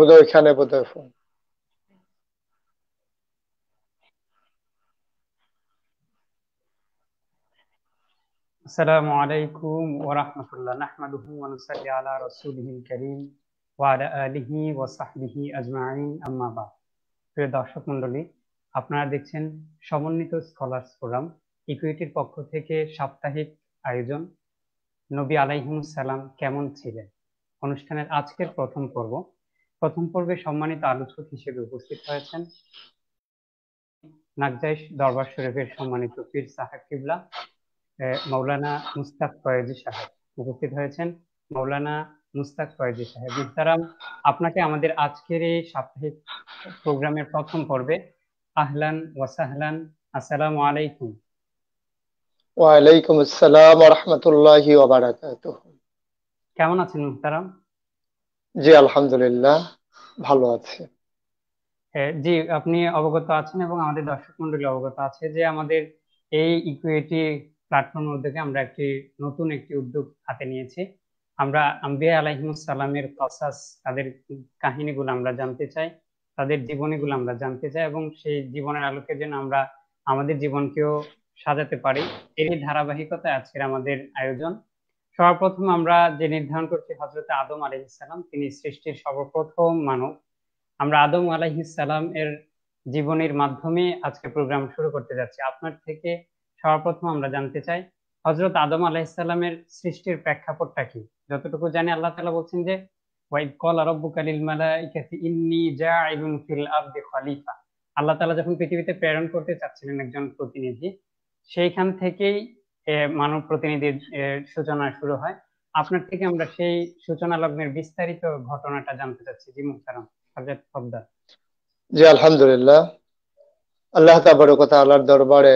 ওইখানে বোধহয় ফোন আপনারা দেখছেন সমন্বিত স্কলার্স ফোরাম ইকুইটির পক্ষ থেকে সাপ্তাহিক আয়োজন নবী আলাইহিম সালাম কেমন ছিলেন অনুষ্ঠানের আজকের প্রথম পর্ব প্রথম পর্বে সম্মানিত আলোচক হিসেবে উপস্থিত হয়েছেন নাকজাইশ দরবার শরীফের সম্মানিত পীর সাহেব কিবলা মৌলানা মুস্তাক ফয়েজি সাহেব উপস্থিত হয়েছেন মৌলানা মুস্তাক ফয়েজি সাহেব ইফতারাম আপনাকে আমাদের আজকের এই সাপ্তাহিক প্রোগ্রামের প্রথম পর্বে আহলান ওয়াসাহলান আসসালামু আলাইকুম ওয়া আলাইকুম আসসালাম ওয়া রাহমাতুল্লাহি ওয়া বারাকাতুহু কেমন আছেন মুস্তারাম জি আলহামদুলিল্লাহ ভালো আছি জি আপনি অবগত আছেন এবং আমাদের দর্শক মন্ডলী অবগত আছে যে আমাদের এই ইকুইটি প্ল্যাটফর্মের উদ্যোগে আমরা একটি নতুন একটি উদ্যোগ হাতে নিয়েছি আমরা আম্বিয়া আলাইহিমুসালামের কসাস তাদের কাহিনীগুলো আমরা জানতে চাই তাদের জীবনীগুলো আমরা জানতে চাই এবং সেই জীবনের আলোকে যেন আমরা আমাদের জীবনকেও সাজাতে পারি এরই ধারাবাহিকতা আজকের আমাদের আয়োজন সর্বপ্রথম আমরা যে নির্ধারণ করছি হজরত আদম আলহিসাল্লাম তিনি সৃষ্টির সর্বপ্রথম মানব আমরা আদম আলহিসাল্লাম এর জীবনের মাধ্যমে আজকে প্রোগ্রাম শুরু করতে যাচ্ছি আপনার থেকে সর্বপ্রথম আমরা জানতে চাই হজরত আদম আলাহিসাল্লামের সৃষ্টির প্রেক্ষাপটটা কি যতটুকু জানি আল্লাহ তালা বলছেন যে আল্লাহ তালা যখন পৃথিবীতে প্রেরণ করতে চাচ্ছিলেন একজন প্রতিনিধি সেইখান থেকেই মানব প্রতিনিধির সূচনা শুরু হয় আপনার থেকে আমরা সেই সূচনা লগ্নের বিস্তারিত ঘটনাটা জানতে চাচ্ছি জি জি আলহামদুলিল্লাহ আল্লাহ কথা আল্লাহর দরবারে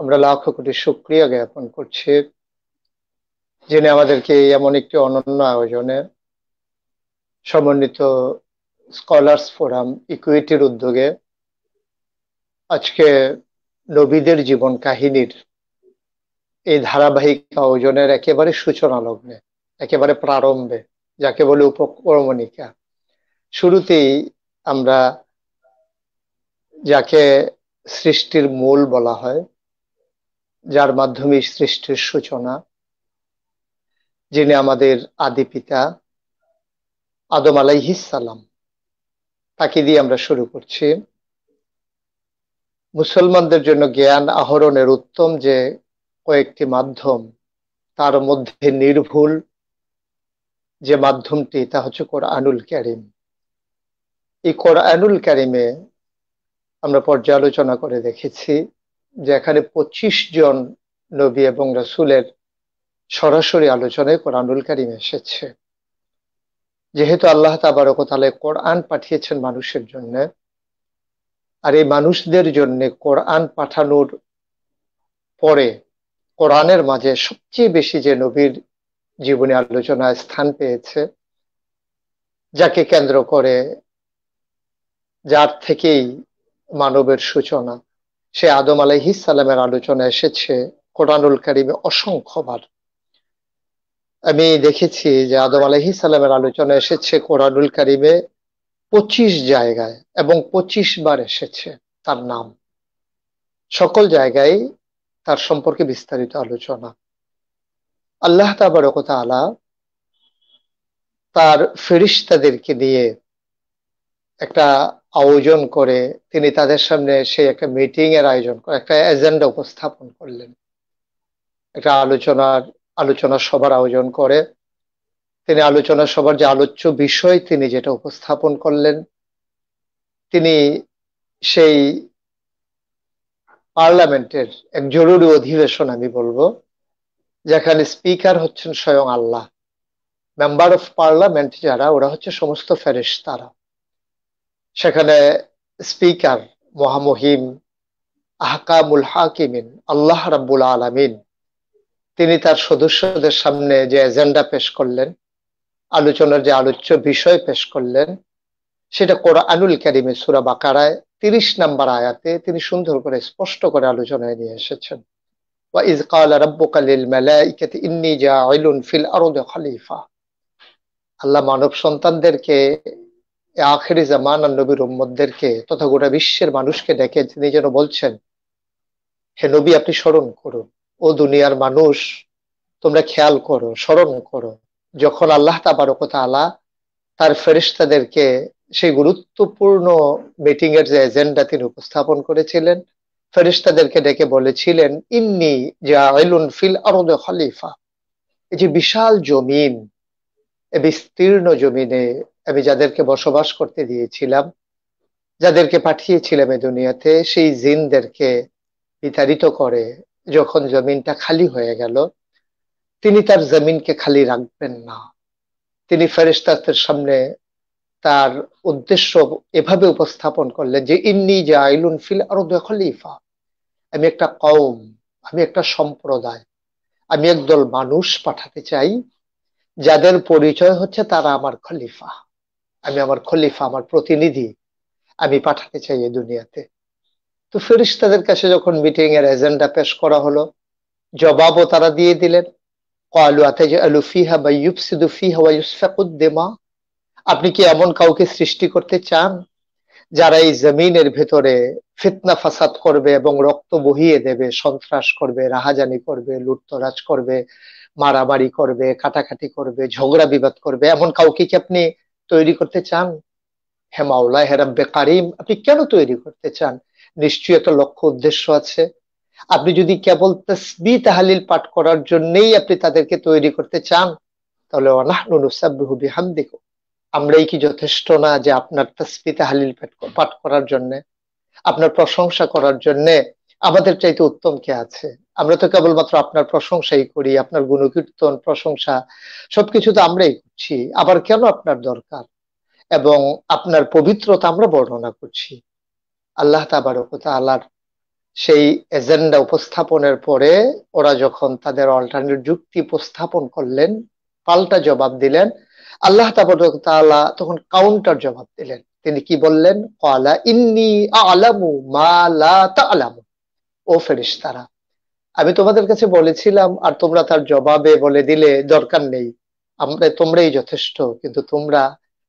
আমরা লাখ কোটি সুক্রিয়া জ্ঞাপন করছি যিনি আমাদেরকে এমন একটি অনন্য আয়োজনে সমন্বিত স্কলার্স ফোরাম ইকুইটির উদ্যোগে আজকে নবীদের জীবন কাহিনীর এই ধারাবাহিক ওজনের একেবারে সূচনা লগ্নে একেবারে প্রারম্ভে যাকে বলে উপক্রমণিকা শুরুতেই আমরা যাকে সৃষ্টির মূল বলা হয় যার মাধ্যমে সৃষ্টির সূচনা যিনি আমাদের আদি পিতা আদম আলাইহিসাল্লাম তাকে দিয়ে আমরা শুরু করছি মুসলমানদের জন্য জ্ঞান আহরণের উত্তম যে কয়েকটি মাধ্যম তার মধ্যে নির্ভুল যে মাধ্যমটি তা হচ্ছে কোরআনুল ক্যারিম এই কোরআনুল ক্যারিমে আমরা পর্যালোচনা করে দেখেছি যে এখানে পঁচিশ জন নবী এবং রাসুলের সরাসরি আলোচনায় কোরআনুল কারিম এসেছে যেহেতু আল্লাহ তালে কোরআন পাঠিয়েছেন মানুষের জন্য আর এই মানুষদের জন্য কোরআন পাঠানোর পরে কোরআনের মাঝে সবচেয়ে বেশি যে নবীর জীবনে আলোচনায় স্থান পেয়েছে যাকে কেন্দ্র করে যার থেকেই মানবের সূচনা সে আদম সালামের আলোচনা এসেছে কোরআনুল কারিমে অসংখ্যবার আমি দেখেছি যে আদম সালামের আলোচনা এসেছে কোরআনুল কারিমে পঁচিশ জায়গায় এবং পঁচিশ বার এসেছে তার নাম সকল জায়গায় তার সম্পর্কে বিস্তারিত আলোচনা আল্লাহ তাবারকতালা তার ফেরিস্তাদেরকে দিয়ে একটা আয়োজন করে তিনি তাদের সামনে সেই একটা মিটিং এর আয়োজন করে একটা এজেন্ডা উপস্থাপন করলেন একটা আলোচনার আলোচনা সভার আয়োজন করে তিনি আলোচনা সভার যে আলোচ্য বিষয় তিনি যেটা উপস্থাপন করলেন তিনি সেই পার্লামেন্টের এক জরুরি অধিবেশন আমি বলবো যেখানে স্পিকার হচ্ছেন স্বয়ং আল্লাহ মেম্বার অফ পার্লামেন্ট যারা ওরা হচ্ছে সমস্ত ফেরেস তারা সেখানে স্পিকার মহামহিম আহকামুল হাকিমিন আল্লাহ রাব্বুল আলামিন তিনি তার সদস্যদের সামনে যে এজেন্ডা পেশ করলেন আলোচনার যে আলোচ্য বিষয় পেশ করলেন সেটা কোরআনুল ক্যারিমে সুরা বাকারায় তিরিশ নাম্বার আয়াতে তিনি সুন্দর করে স্পষ্ট করে আলোচনায় নিয়ে এসেছেন وإذ قال ربك للملائكة إني جاعل في الأرض خليفة আল্লাহ মানব সন্তানদেরকে আখেরি জামান নবীর উম্মদদেরকে তথা গোটা বিশ্বের মানুষকে ডেকে তিনি যেন বলছেন হে নবী আপনি স্মরণ করুন ও দুনিয়ার মানুষ তোমরা খেয়াল করো স্মরণ করো যখন আল্লাহ আলা তার ফেরিস্তাদেরকে সেই গুরুত্বপূর্ণ মিটিং এর যে এজেন্ডা তিনি উপস্থাপন করেছিলেন ফেরিস্তাদেরকে ডেকে বলেছিলেন ইন্নি ফিল খলিফা এই যে বিশাল জমিন এ বিস্তীর্ণ জমিনে আমি যাদেরকে বসবাস করতে দিয়েছিলাম যাদেরকে পাঠিয়েছিলাম এ দুনিয়াতে সেই জিনদেরকে বিতাড়িত করে যখন জমিনটা খালি হয়ে গেল তিনি তার জমিনকে খালি রাখবেন না তিনি ফেরিস্তাদের সামনে তার উদ্দেশ্য এভাবে উপস্থাপন করলেন যে ইন্নি জাইলুন ফিল আরো খলিফা আমি একটা কম আমি একটা সম্প্রদায় আমি একদল মানুষ পাঠাতে চাই যাদের পরিচয় হচ্ছে তারা আমার খলিফা আমি আমার খলিফা আমার প্রতিনিধি আমি পাঠাতে চাই এই দুনিয়াতে তো ফেরিস্তাদের কাছে যখন মিটিং এর এজেন্ডা পেশ করা হলো জবাবও তারা দিয়ে দিলেন কলু আতে যে আলু ফিহা বা ইউপসিদু ফিহা ওয়া ইউসফাকুদ্দেমা আপনি কি এমন কাউকে সৃষ্টি করতে চান যারা এই জমিনের ভেতরে ফিতনা ফাসাদ করবে এবং রক্ত বহিয়ে দেবে সন্ত্রাস করবে রাহাজানি করবে লুটতরাজ করবে মারামারি করবে কাটাকাটি করবে ঝগড়া বিবাদ করবে এমন কাউকে কি আপনি তৈরি করতে চান হেমাউলা হেরাব্বে কারিম আপনি কেন তৈরি করতে চান নিশ্চয়ই একটা লক্ষ্য উদ্দেশ্য আছে আপনি যদি কেবল তসবি তাহালিল পাঠ করার জন্যই আপনি তাদেরকে তৈরি করতে চান তাহলে অনাহনু নুসাব্বিহু বিহামদিকুম আমরাই কি যথেষ্ট না যে আপনার তসবিতে হালিল পাঠ করার জন্য আপনার প্রশংসা করার জন্য আমাদের চাইতে উত্তম কে আছে আমরা তো কেবলমাত্র আপনার প্রশংসাই করি আপনার গুণকীর্তন প্রশংসা সবকিছু তো আমরাই করছি আবার কেন আপনার দরকার এবং আপনার পবিত্রতা আমরা বর্ণনা করছি আল্লাহ আল্লাহর সেই এজেন্ডা উপস্থাপনের পরে ওরা যখন তাদের অল্টারনেট যুক্তি উপস্থাপন করলেন পাল্টা জবাব দিলেন আল্লাহ তালা তখন কাউন্টার জবাব দিলেন তিনি কি বললেন কলা ইন্নি আলামু আলামু ও ফেরিস্তারা আমি তোমাদের কাছে বলেছিলাম আর তোমরা তার জবাবে বলে দিলে দরকার নেই আমরা তোমরাই যথেষ্ট কিন্তু তোমরা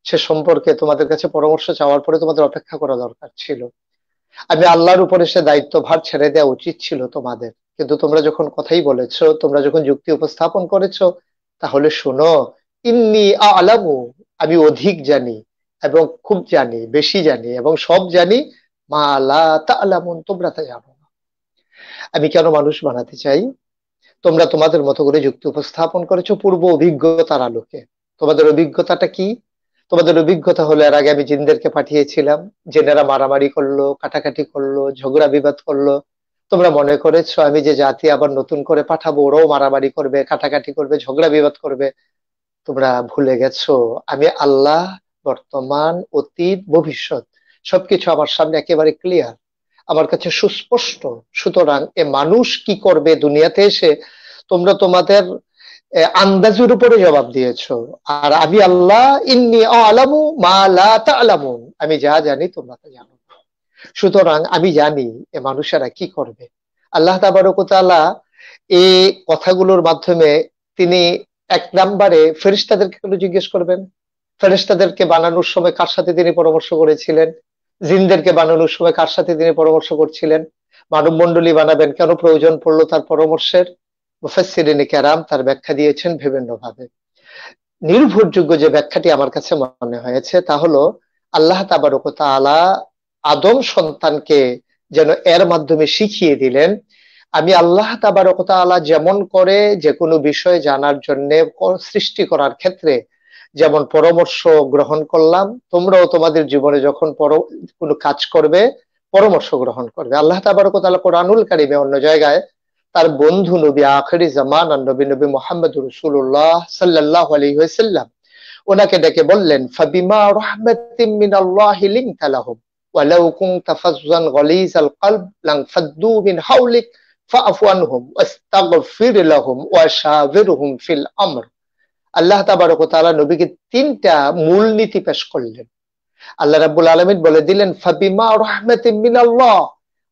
সে সম্পর্কে তোমাদের কাছে পরামর্শ চাওয়ার পরে তোমাদের অপেক্ষা করা দরকার ছিল আমি আল্লাহর উপরে সে দায়িত্ব ভার ছেড়ে দেওয়া উচিত ছিল তোমাদের কিন্তু তোমরা যখন কথাই বলেছ তোমরা যখন যুক্তি উপস্থাপন করেছ তাহলে শোনো ইন্নি আলামু আমি অধিক জানি এবং খুব জানি বেশি জানি এবং সব জানি তোমরা জানো না আমি কেন মানুষ বানাতে চাই তোমরা তোমাদের মতো করে যুক্তি উপস্থাপন করেছো পূর্ব অভিজ্ঞতার আলোকে তোমাদের অভিজ্ঞতাটা কি তোমাদের অভিজ্ঞতা হলো এর আগে আমি জিনদেরকে পাঠিয়েছিলাম জেনেরা মারামারি করলো কাটাকাটি করলো ঝগড়া বিবাদ করলো তোমরা মনে করেছো আমি যে জাতি আবার নতুন করে পাঠাবো ওরাও মারামারি করবে কাটাকাটি করবে ঝগড়া বিবাদ করবে তোমরা ভুলে গেছো আমি আল্লাহ বর্তমান অতীত ভবিষ্যৎ সবকিছু আমার সামনে একেবারে ক্লিয়ার আমার কাছে সুস্পষ্ট সুতরাং এ মানুষ কি করবে দুনিয়াতে এসে তোমরা তোমাদের আন্দাজের উপরে জবাব দিয়েছ আর আমি আল্লাহ ইন্নি আলামু আলামু আমি যা জানি তোমরা তা জানো সুতরাং আমি জানি এ মানুষেরা কি করবে আল্লাহ তাবারকতালা এই কথাগুলোর মাধ্যমে তিনি এক নাম্বারে ফেরিস্তাদেরকে কোনো জিজ্ঞেস করবেন ফেরিস্তাদেরকে বানানোর সময় কার সাথে তিনি পরামর্শ করেছিলেন জিনদেরকে বানানোর সময় কার সাথে তিনি পরামর্শ করছিলেন মানবমণ্ডলী বানাবেন কেন প্রয়োজন পড়লো তার পরামর্শের মুফাসিরিন কেরাম তার ব্যাখ্যা দিয়েছেন বিভিন্নভাবে নির্ভরযোগ্য যে ব্যাখ্যাটি আমার কাছে মনে হয়েছে তা হলো আল্লাহ তাবারকতা আলা আদম সন্তানকে যেন এর মাধ্যমে শিখিয়ে দিলেন আমি আল্লাহ তাবারকতালা যেমন করে যে কোনো বিষয় জানার জন্য সৃষ্টি করার ক্ষেত্রে যেমন পরামর্শ গ্রহণ করলাম তোমরাও তোমাদের জীবনে যখন কোনো কাজ করবে পরামর্শ গ্রহণ করবে আল্লাহ তাবারকতালা কোরআনুল কারিমে অন্য জায়গায় তার বন্ধু নবী আখরি জামান নবী নবী মোহাম্মদ রসুল্লাহ সাল্লাহ আলী হয়েছিল্লাম ওনাকে ডেকে বললেন ফাবিমা রহমাতিম মিন আল্লাহ লিং তালাহম ওয়ালাউ কুনতা ফাজ্জান গালিজাল কলব লাং ফাদ্দু মিন হাওলিক ফিল আমর আল্লাহ তাবারক তালা নবীকে তিনটা মূলনীতি পেশ করলেন আল্লাহ রাবুল আলমিন বলে দিলেন ফাবিমা রহমাতে মিনাল্লাহ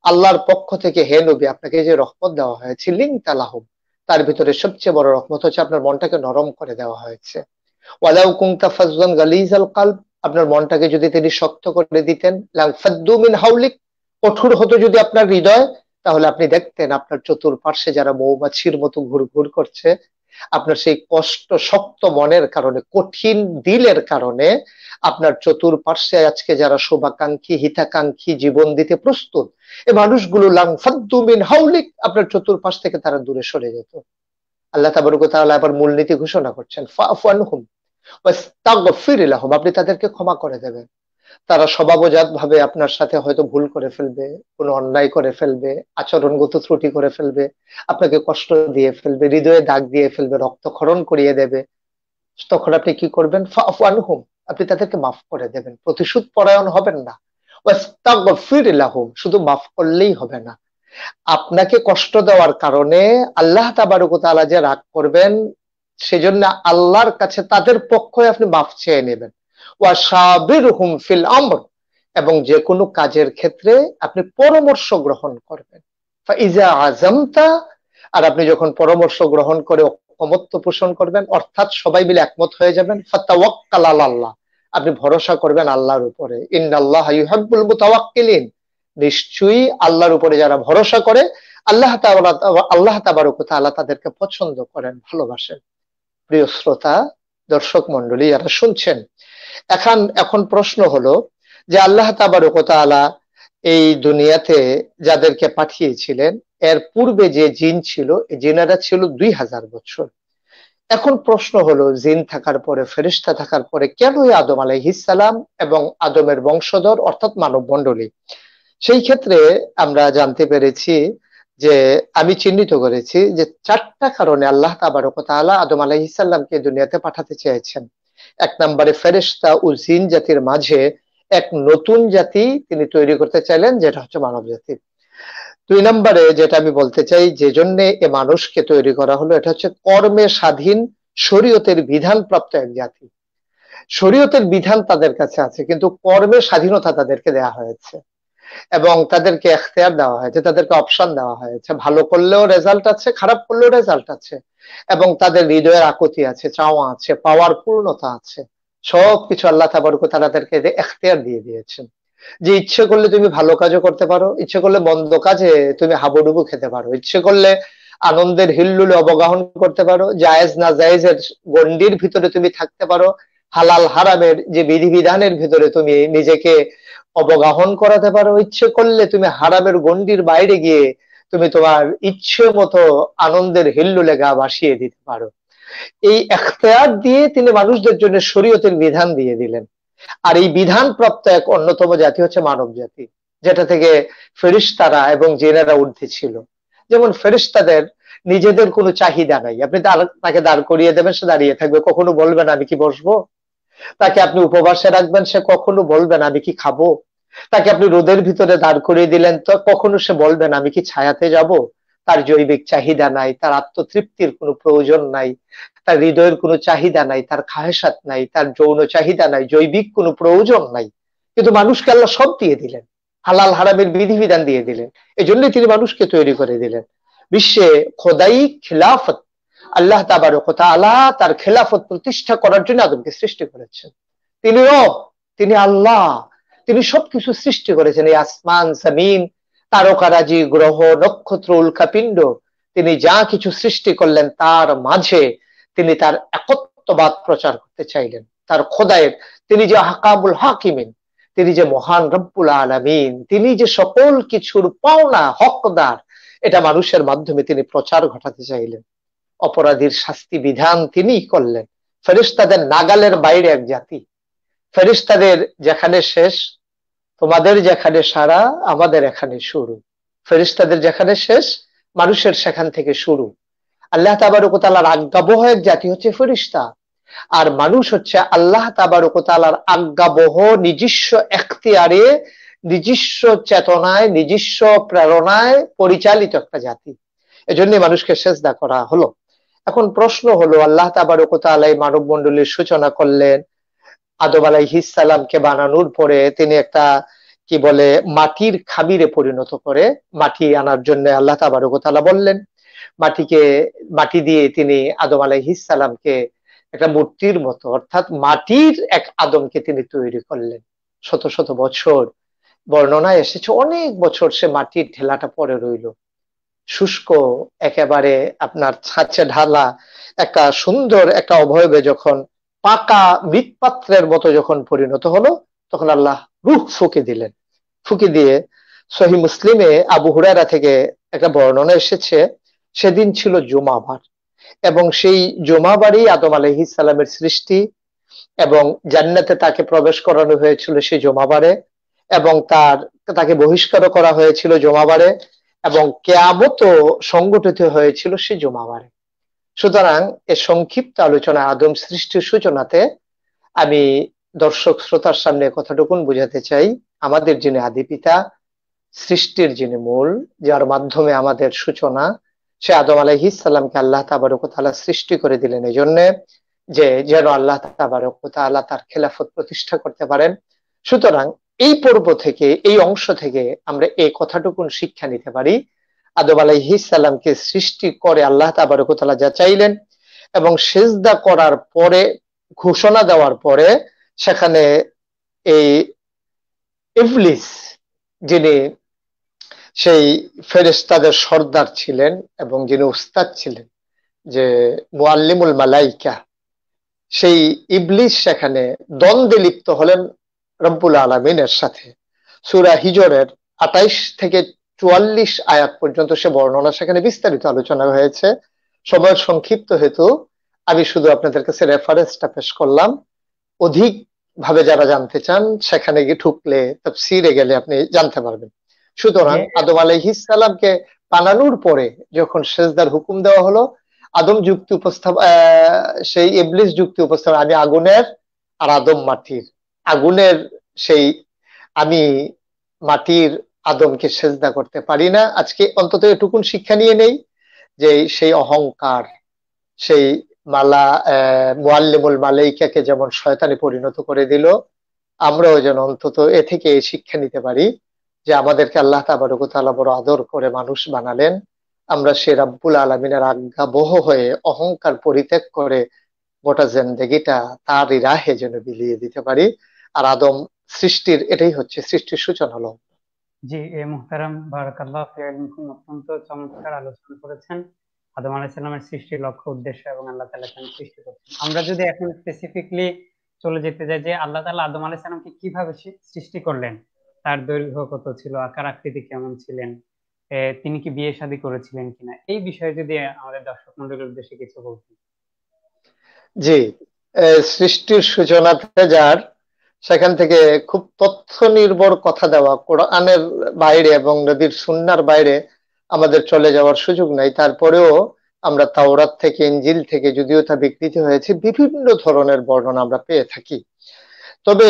আল্লাহর পক্ষ থেকে হে নবী আপনাকে যে রহমত দেওয়া হয়েছে লিং তালাহুম তার ভিতরে সবচেয়ে বড় রহমত হচ্ছে আপনার মনটাকে নরম করে দেওয়া হয়েছে ওয়ালাউ কুংতা ফাজলান গালিজ আল কালব আপনার মনটাকে যদি তিনি শক্ত করে দিতেন লাং ফাদ্দু মিন হাউলিক কঠোর হতো যদি আপনার হৃদয় তাহলে আপনি দেখতেন আপনার চতুর্পার্শ্বে যারা মৌমাছির মতো ঘুরঘুর করছে আপনার সেই কষ্ট শক্ত মনের কারণে কঠিন দিলের কারণে আপনার চতুর্পার্শ্বে আজকে যারা শোভাকাঙ্ক্ষী হিতাকাঙ্ক্ষী জীবন দিতে প্রস্তুত এ মানুষগুলো লাংফাদ্দুমিন হাউলিক আপনার চতুর্পাশ থেকে তারা দূরে সরে যেত আল্লাহ তাহলে আবার মূলনীতি ঘোষণা করছেন ফান হুম আপনি তাদেরকে ক্ষমা করে দেবেন তারা ভাবে আপনার সাথে হয়তো ভুল করে ফেলবে কোনো অন্যায় করে ফেলবে আচরণগত ত্রুটি করে ফেলবে আপনাকে কষ্ট দিয়ে ফেলবে হৃদয়ে দাগ দিয়ে ফেলবে রক্তক্ষরণ করিয়ে দেবে তখন আপনি কি করবেন ফানহুম আপনি তাদেরকে মাফ করে দেবেন প্রতিশোধ পরায়ণ হবেন না শুধু মাফ করলেই হবে না আপনাকে কষ্ট দেওয়ার কারণে আল্লাহ তাবারুকালা যে রাগ করবেন সেজন্য আল্লাহর কাছে তাদের পক্ষে আপনি মাফ চেয়ে নেবেন ওয়া ফিল আমর এবং যে কোনো কাজের ক্ষেত্রে আপনি পরামর্শ গ্রহণ করবেন ইজা আজমতা আর আপনি যখন পরামর্শ গ্রহণ করে অমত্ব পোষণ করবেন অর্থাৎ সবাই মিলে একমত হয়ে যাবেন ফাতাওয়াক্কাল আল্লাহ আপনি ভরসা করবেন আল্লাহর উপরে ইন্নাল্লাহ ইউহাব্বুল মুতাওয়াক্কিলিন নিশ্চয়ই আল্লাহর উপরে যারা ভরসা করে আল্লাহ আল্লাহ তাবারক তাআলা তাদেরকে পছন্দ করেন ভালোবাসেন প্রিয় শ্রোতা দর্শক মন্ডলী যারা শুনছেন এখন এখন প্রশ্ন হলো যে আল্লাহ তাবারকতালা এই দুনিয়াতে যাদেরকে পাঠিয়েছিলেন এর পূর্বে যে জিন ছিল জিনারা ছিল দুই হাজার বছর এখন প্রশ্ন হলো জিন থাকার পরে ফেরিস্তা থাকার পরে কেন আদম আলাইহিসালাম এবং আদমের বংশধর অর্থাৎ মানব মণ্ডলী সেই ক্ষেত্রে আমরা জানতে পেরেছি যে আমি চিহ্নিত করেছি যে চারটা কারণে আল্লাহ তাবারকতালা আদম আলাইহিসাল্লামকে দুনিয়াতে পাঠাতে চেয়েছেন এক নম্বরে ফেরেস্তা ও জিন জাতির মাঝে এক নতুন জাতি তিনি তৈরি করতে চাইলেন যেটা হচ্ছে মানব জাতি দুই নম্বরে যেটা আমি বলতে চাই যে জন্য এ মানুষকে তৈরি করা হলো এটা হচ্ছে কর্মে স্বাধীন শরীয়তের বিধান প্রাপ্ত এক জাতি শরীয়তের বিধান তাদের কাছে আছে কিন্তু কর্মের স্বাধীনতা তাদেরকে দেয়া হয়েছে এবং তাদেরকে এখতিয়ার দেওয়া হয়েছে তাদেরকে অপশন দেওয়া হয়েছে ভালো করলেও রেজাল্ট আছে খারাপ করলেও রেজাল্ট আছে এবং তাদের হৃদয়ের আকুতি আছে চাওয়া আছে পাওয়ার পূর্ণতা আছে সব কিছু আল্লাহ তাবারক তাদেরকে এখতিয়ার দিয়ে দিয়েছেন যে ইচ্ছে করলে তুমি ভালো কাজও করতে পারো ইচ্ছে করলে মন্দ কাজে তুমি হাবুডুবু খেতে পারো ইচ্ছে করলে আনন্দের হিল্লুলে অবগাহন করতে পারো জায়েজ না জায়েজের গন্ডির ভিতরে তুমি থাকতে পারো হালাল হারামের যে বিধিবিধানের ভিতরে তুমি নিজেকে অবগাহন করাতে পারো ইচ্ছে করলে তুমি হারামের গন্ডির বাইরে গিয়ে তুমি তোমার ইচ্ছে মতো আনন্দের হিল্লুলে গা ভাসিয়ে দিতে পারো এই এখতেয়ার দিয়ে তিনি মানুষদের জন্য শরীয়তের বিধান দিয়ে দিলেন আর এই বিধান প্রাপ্ত এক অন্যতম জাতি হচ্ছে মানব জাতি যেটা থেকে ফেরিস্তারা এবং জেনারা ঊর্ধ্বে ছিল যেমন ফেরিস্তাদের নিজেদের কোনো চাহিদা নাই আপনি তাকে দাঁড় করিয়ে দেবেন সে দাঁড়িয়ে থাকবে কখনো বলবে না আমি কি বসবো তাকে আপনি উপবাসে রাখবেন সে কখনো বলবেন আমি কি খাবো তাকে আপনি রোদের ভিতরে দাঁড় করিয়ে দিলেন তো কখনো সে বলবেন আমি কি ছায়াতে যাব তার জৈবিক চাহিদা নাই তার আত্মতৃপ্তির কোনো প্রয়োজন নাই তার হৃদয়ের কোনো চাহিদা নাই তার খাহেসাত নাই তার যৌন চাহিদা নাই জৈবিক কোনো প্রয়োজন নাই কিন্তু মানুষকে আল্লাহ সব দিয়ে দিলেন হালাল হারামের বিধিবিধান দিয়ে দিলেন এই জন্যই তিনি মানুষকে তৈরি করে দিলেন বিশ্বে খোদাই খিলাফত আল্লাহ আল্লাহ তার খেলাফত প্রতিষ্ঠা করার জন্য আদমকে সৃষ্টি করেছেন তিনি রব তিনি আল্লাহ তিনি সবকিছু সৃষ্টি করেছেন এই আসমান সামিন তারকারাজি গ্রহ নক্ষত্র উল্কাপিণ্ড তিনি যা কিছু সৃষ্টি করলেন তার মাঝে তিনি তার একত্ববাদ প্রচার করতে চাইলেন তার খোদায়ের তিনি যে হাকামুল হাকিমিন তিনি যে মহান রব্বুল আলমিন তিনি যে সকল কিছুর পাওনা হকদার এটা মানুষের মাধ্যমে তিনি প্রচার ঘটাতে চাইলেন অপরাধীর শাস্তি বিধান তিনি করলেন ফেরিস্তাদের নাগালের বাইরে এক জাতি ফেরিস্তাদের যেখানে শেষ তোমাদের যেখানে সারা আমাদের এখানে শুরু ফেরিস্তাদের যেখানে শেষ মানুষের সেখান থেকে শুরু আল্লাহ তাবারকতালার আজ্ঞাবহ এক জাতি হচ্ছে ফেরিস্তা আর মানুষ হচ্ছে আল্লাহ তাবারকতালার আজ্ঞাবহ নিজস্ব এখতিয়ারে নিজস্ব চেতনায় নিজস্ব প্রেরণায় পরিচালিত একটা জাতি এজন্য মানুষকে সেজদা করা হলো এখন প্রশ্ন হলো আল্লাহ তাবারকতালাই মানব মন্ডলীর সূচনা করলেন আদব আলাই হিসালামকে বানানোর পরে তিনি একটা কি বলে মাটির খাবিরে পরিণত করে মাটি আনার জন্য আল্লাহ তাবারকতালা বললেন মাটিকে মাটি দিয়ে তিনি আদম আলাই হিসালামকে একটা মূর্তির মতো অর্থাৎ মাটির এক আদমকে তিনি তৈরি করলেন শত শত বছর বর্ণনায় এসেছে অনেক বছর সে মাটির ঠেলাটা পরে রইল শুষ্ক একেবারে আপনার ছাঁচে ঢালা একটা সুন্দর একটা অবয়বে যখন পাকা মৃৎপাত্রের মতো যখন পরিণত হলো তখন আল্লাহ রুহ ফুকে দিলেন ফুকে দিয়ে সহি মুসলিমে আবু হুরারা থেকে একটা বর্ণনা এসেছে সেদিন ছিল জুমাবার এবং সেই জুমাবারই আদম আলহি সালামের সৃষ্টি এবং জান্নাতে তাকে প্রবেশ করানো হয়েছিল সেই জমাবারে এবং তার তাকে বহিষ্কার করা হয়েছিল জমাবারে এবং কেয়ামত সংগঠিত হয়েছিল সে জুমাবারে সুতরাং এ সংক্ষিপ্ত আলোচনা আদম সৃষ্টির সূচনাতে আমি দর্শক শ্রোতার সামনে কথাটুকুন বোঝাতে চাই আমাদের যিনি আদি পিতা সৃষ্টির যিনি মূল যার মাধ্যমে আমাদের সূচনা সে আদম আলহি ইসাল্লামকে আল্লাহ তাবারকতালা সৃষ্টি করে দিলেন এই জন্যে যে যেন আল্লাহ আল্লাহ তার খেলাফত প্রতিষ্ঠা করতে পারেন সুতরাং এই পর্ব থেকে এই অংশ থেকে আমরা এই কথাটুকুন শিক্ষা নিতে পারি আদব সালামকে সৃষ্টি করে আল্লাহ তাবারকতলা যা চাইলেন এবং সেজদা করার পরে ঘোষণা দেওয়ার পরে সেখানে এই ইবলিস যিনি সেই ফেরেস্তাদের সর্দার ছিলেন এবং যিনি উস্তাদ ছিলেন যে মোয়াল্লিমুল মালাইকা সেই ইবলিস সেখানে দ্বন্দ্বে লিপ্ত হলেন রব্বুল আলমিনের সাথে সুরা হিজরের আটাইশ থেকে চুয়াল্লিশ আয়াত পর্যন্ত সে বর্ণনা সেখানে বিস্তারিত আলোচনা হয়েছে সবার সংক্ষিপ্ত হেতু আমি শুধু আপনাদের কাছে রেফারেন্সটা পেশ করলাম অধিক ভাবে যারা জানতে চান সেখানে গিয়ে ঠুকলে সিরে গেলে আপনি জানতে পারবেন সুতরাং হ্যাঁ। আদম আলাইহিসালামকে পালানোর পরে যখন সেজদার হুকুম দেওয়া হলো আদম যুক্তি উপস্থাপ সেই ইবলিস যুক্তি উপস্থাপন আমি আগুনের আর আদম মাটির আগুনের সেই আমি মাটির আদমকে সেজদা করতে পারি না আজকে অন্তত এটুকুন শিক্ষা নিয়ে নেই যে সেই অহংকার সেই মালা মোয়াল্লেমুল মালাইকাকে যেমন শয়তানে পরিণত করে দিল আমরাও যেন অন্তত এ থেকে শিক্ষা নিতে পারি যে আমাদেরকে আল্লাহ তাবারকতালা বড় আদর করে মানুষ বানালেন আমরা সে রাব্বুল আলমিনের আজ্ঞাবহ হয়ে অহংকার পরিত্যাগ করে গোটা জেন্দেগিটা তারই রাহে যেন বিলিয়ে দিতে পারি আর আদম সৃষ্টির এটাই হচ্ছে সৃষ্টির সূচন হলো জি এ মোহতারাম বারাকাল্লাহ অত্যন্ত চমৎকার আলোচনা করেছেন আদম আলাইসাল্লামের সৃষ্টির লক্ষ্য উদ্দেশ্য এবং আল্লাহ তালা কেন সৃষ্টি করছেন আমরা যদি এখন স্পেসিফিকলি চলে যেতে যাই যে আল্লাহ তালা আদম আলাইসাল্লামকে কিভাবে সৃষ্টি করলেন তার দৈর্ঘ্য কত ছিল আকার আকৃতি কেমন ছিলেন তিনি কি বিয়ে শাদী করেছিলেন কিনা এই বিষয়ে যদি আমাদের দর্শক মন্ডলীর উদ্দেশ্যে কিছু বলতেন জি সৃষ্টির সূচনাতে যার সেখান থেকে খুব তথ্য নির্ভর কথা দেওয়া কোরআনের বাইরে এবং নদীর সুন্নার বাইরে আমাদের চলে যাওয়ার সুযোগ নাই তারপরেও আমরা তাওরাত থেকে ইঞ্জিল থেকে যদিও তা বিকৃত হয়েছে বিভিন্ন ধরনের বর্ণনা আমরা পেয়ে থাকি তবে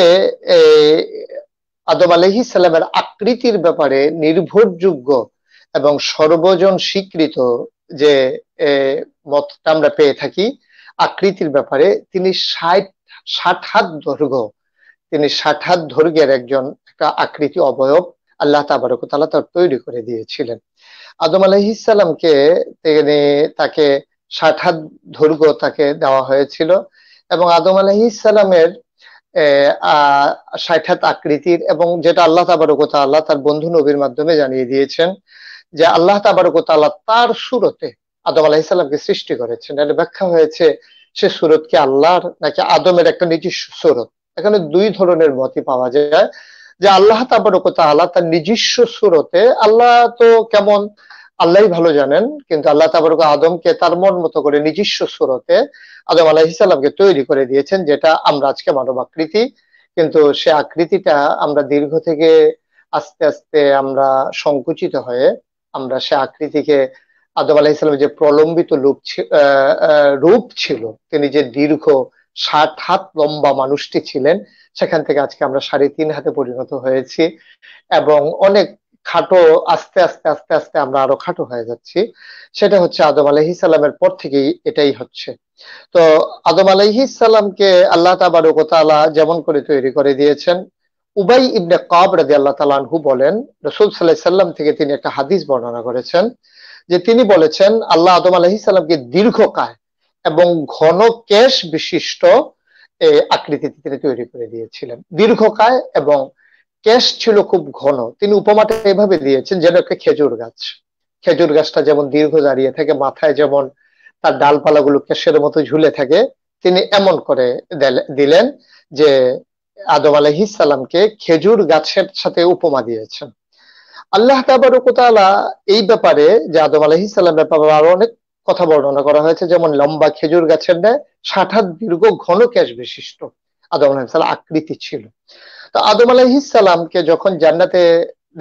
আদম আলহি সালামের আকৃতির ব্যাপারে নির্ভরযোগ্য এবং সর্বজন স্বীকৃত যে মতটা আমরা পেয়ে থাকি আকৃতির ব্যাপারে তিনি ষাট ষাট হাত দৈর্ঘ্য তিনি ষাট হাত ধৈর্ঘ্যের একজন একটা আকৃতি অবয়ব আল্লাহ তাবারকতালা তার তৈরি করে দিয়েছিলেন আদম আলাহিসাল্লামকে তিনি তাকে ষাট হাত ধৈর্ঘ্য তাকে দেওয়া হয়েছিল এবং আদম আলাহিসাল্লামের ষাট হাত আকৃতির এবং যেটা আল্লাহ তাবারকতা আল্লাহ তার বন্ধু নবীর মাধ্যমে জানিয়ে দিয়েছেন যে আল্লাহ তাবারকতা তার সুরতে আদম আলাহিসাল্লামকে সৃষ্টি করেছেন এটা ব্যাখ্যা হয়েছে সে সুরতকে আল্লাহর নাকি আদমের একটা নিজস্ব সুরত এখানে দুই ধরনের মতই পাওয়া যায় যে আল্লাহ তাবারকতালা তার নিজস্ব সুরতে আল্লাহ তো কেমন আল্লাহ ভালো জানেন কিন্তু আল্লাহ তাবরক আদমকে তার মন মতো করে নিজস্ব সুরতে আদম আলাহিসাল্লামকে তৈরি করে দিয়েছেন যেটা আমরা আজকে মানব আকৃতি কিন্তু সে আকৃতিটা আমরা দীর্ঘ থেকে আস্তে আস্তে আমরা সংকুচিত হয়ে আমরা সে আকৃতিকে আদম আলাহিসাল্লামের যে প্রলম্বিত রূপ রূপ ছিল তিনি যে দীর্ঘ ষাট হাত লম্বা মানুষটি ছিলেন সেখান থেকে আজকে আমরা সাড়ে তিন হাতে পরিণত হয়েছি এবং অনেক খাটো আস্তে আস্তে আস্তে আস্তে আমরা আরো খাটো হয়ে যাচ্ছি সেটা হচ্ছে আদম আলহি সালামের পর থেকেই এটাই হচ্ছে তো আদম আলহি সালামকে আল্লাহ তাবারকতালা যেমন করে তৈরি করে দিয়েছেন উবাই ইবনে কাব রাজি আল্লাহ তালানহু বলেন রসুল সাল্লাহ সাল্লাম থেকে তিনি একটা হাদিস বর্ণনা করেছেন যে তিনি বলেছেন আল্লাহ আদম আলহি সাল্লামকে দীর্ঘকায় এবং ঘন কেশ বিশিষ্ট আকৃতিতে তিনি তৈরি করে দিয়েছিলেন দীর্ঘকায় এবং কেশ ছিল খুব ঘন তিনি উপমাটা এভাবে দিয়েছেন যেন একটা খেজুর গাছ খেজুর গাছটা যেমন দীর্ঘ দাঁড়িয়ে থাকে মাথায় যেমন তার ডালপালাগুলো কেশের মতো ঝুলে থাকে তিনি এমন করে দিলেন যে আদম আলহিসাল্লামকে খেজুর গাছের সাথে উপমা দিয়েছেন আল্লাহ তাবারুকতালা এই ব্যাপারে যে আদম আলহিসাল্লাম ব্যাপারে আরো অনেক কথা বর্ণনা করা হয়েছে যেমন লম্বা খেজুর গাছের ন্যায় ষাট হাত দীর্ঘ ঘন ক্যাশ বিশিষ্ট আদম আলাহিসাল্লাম আকৃতি ছিল তো আদম আলাহিসাল্লামকে যখন জান্নাতে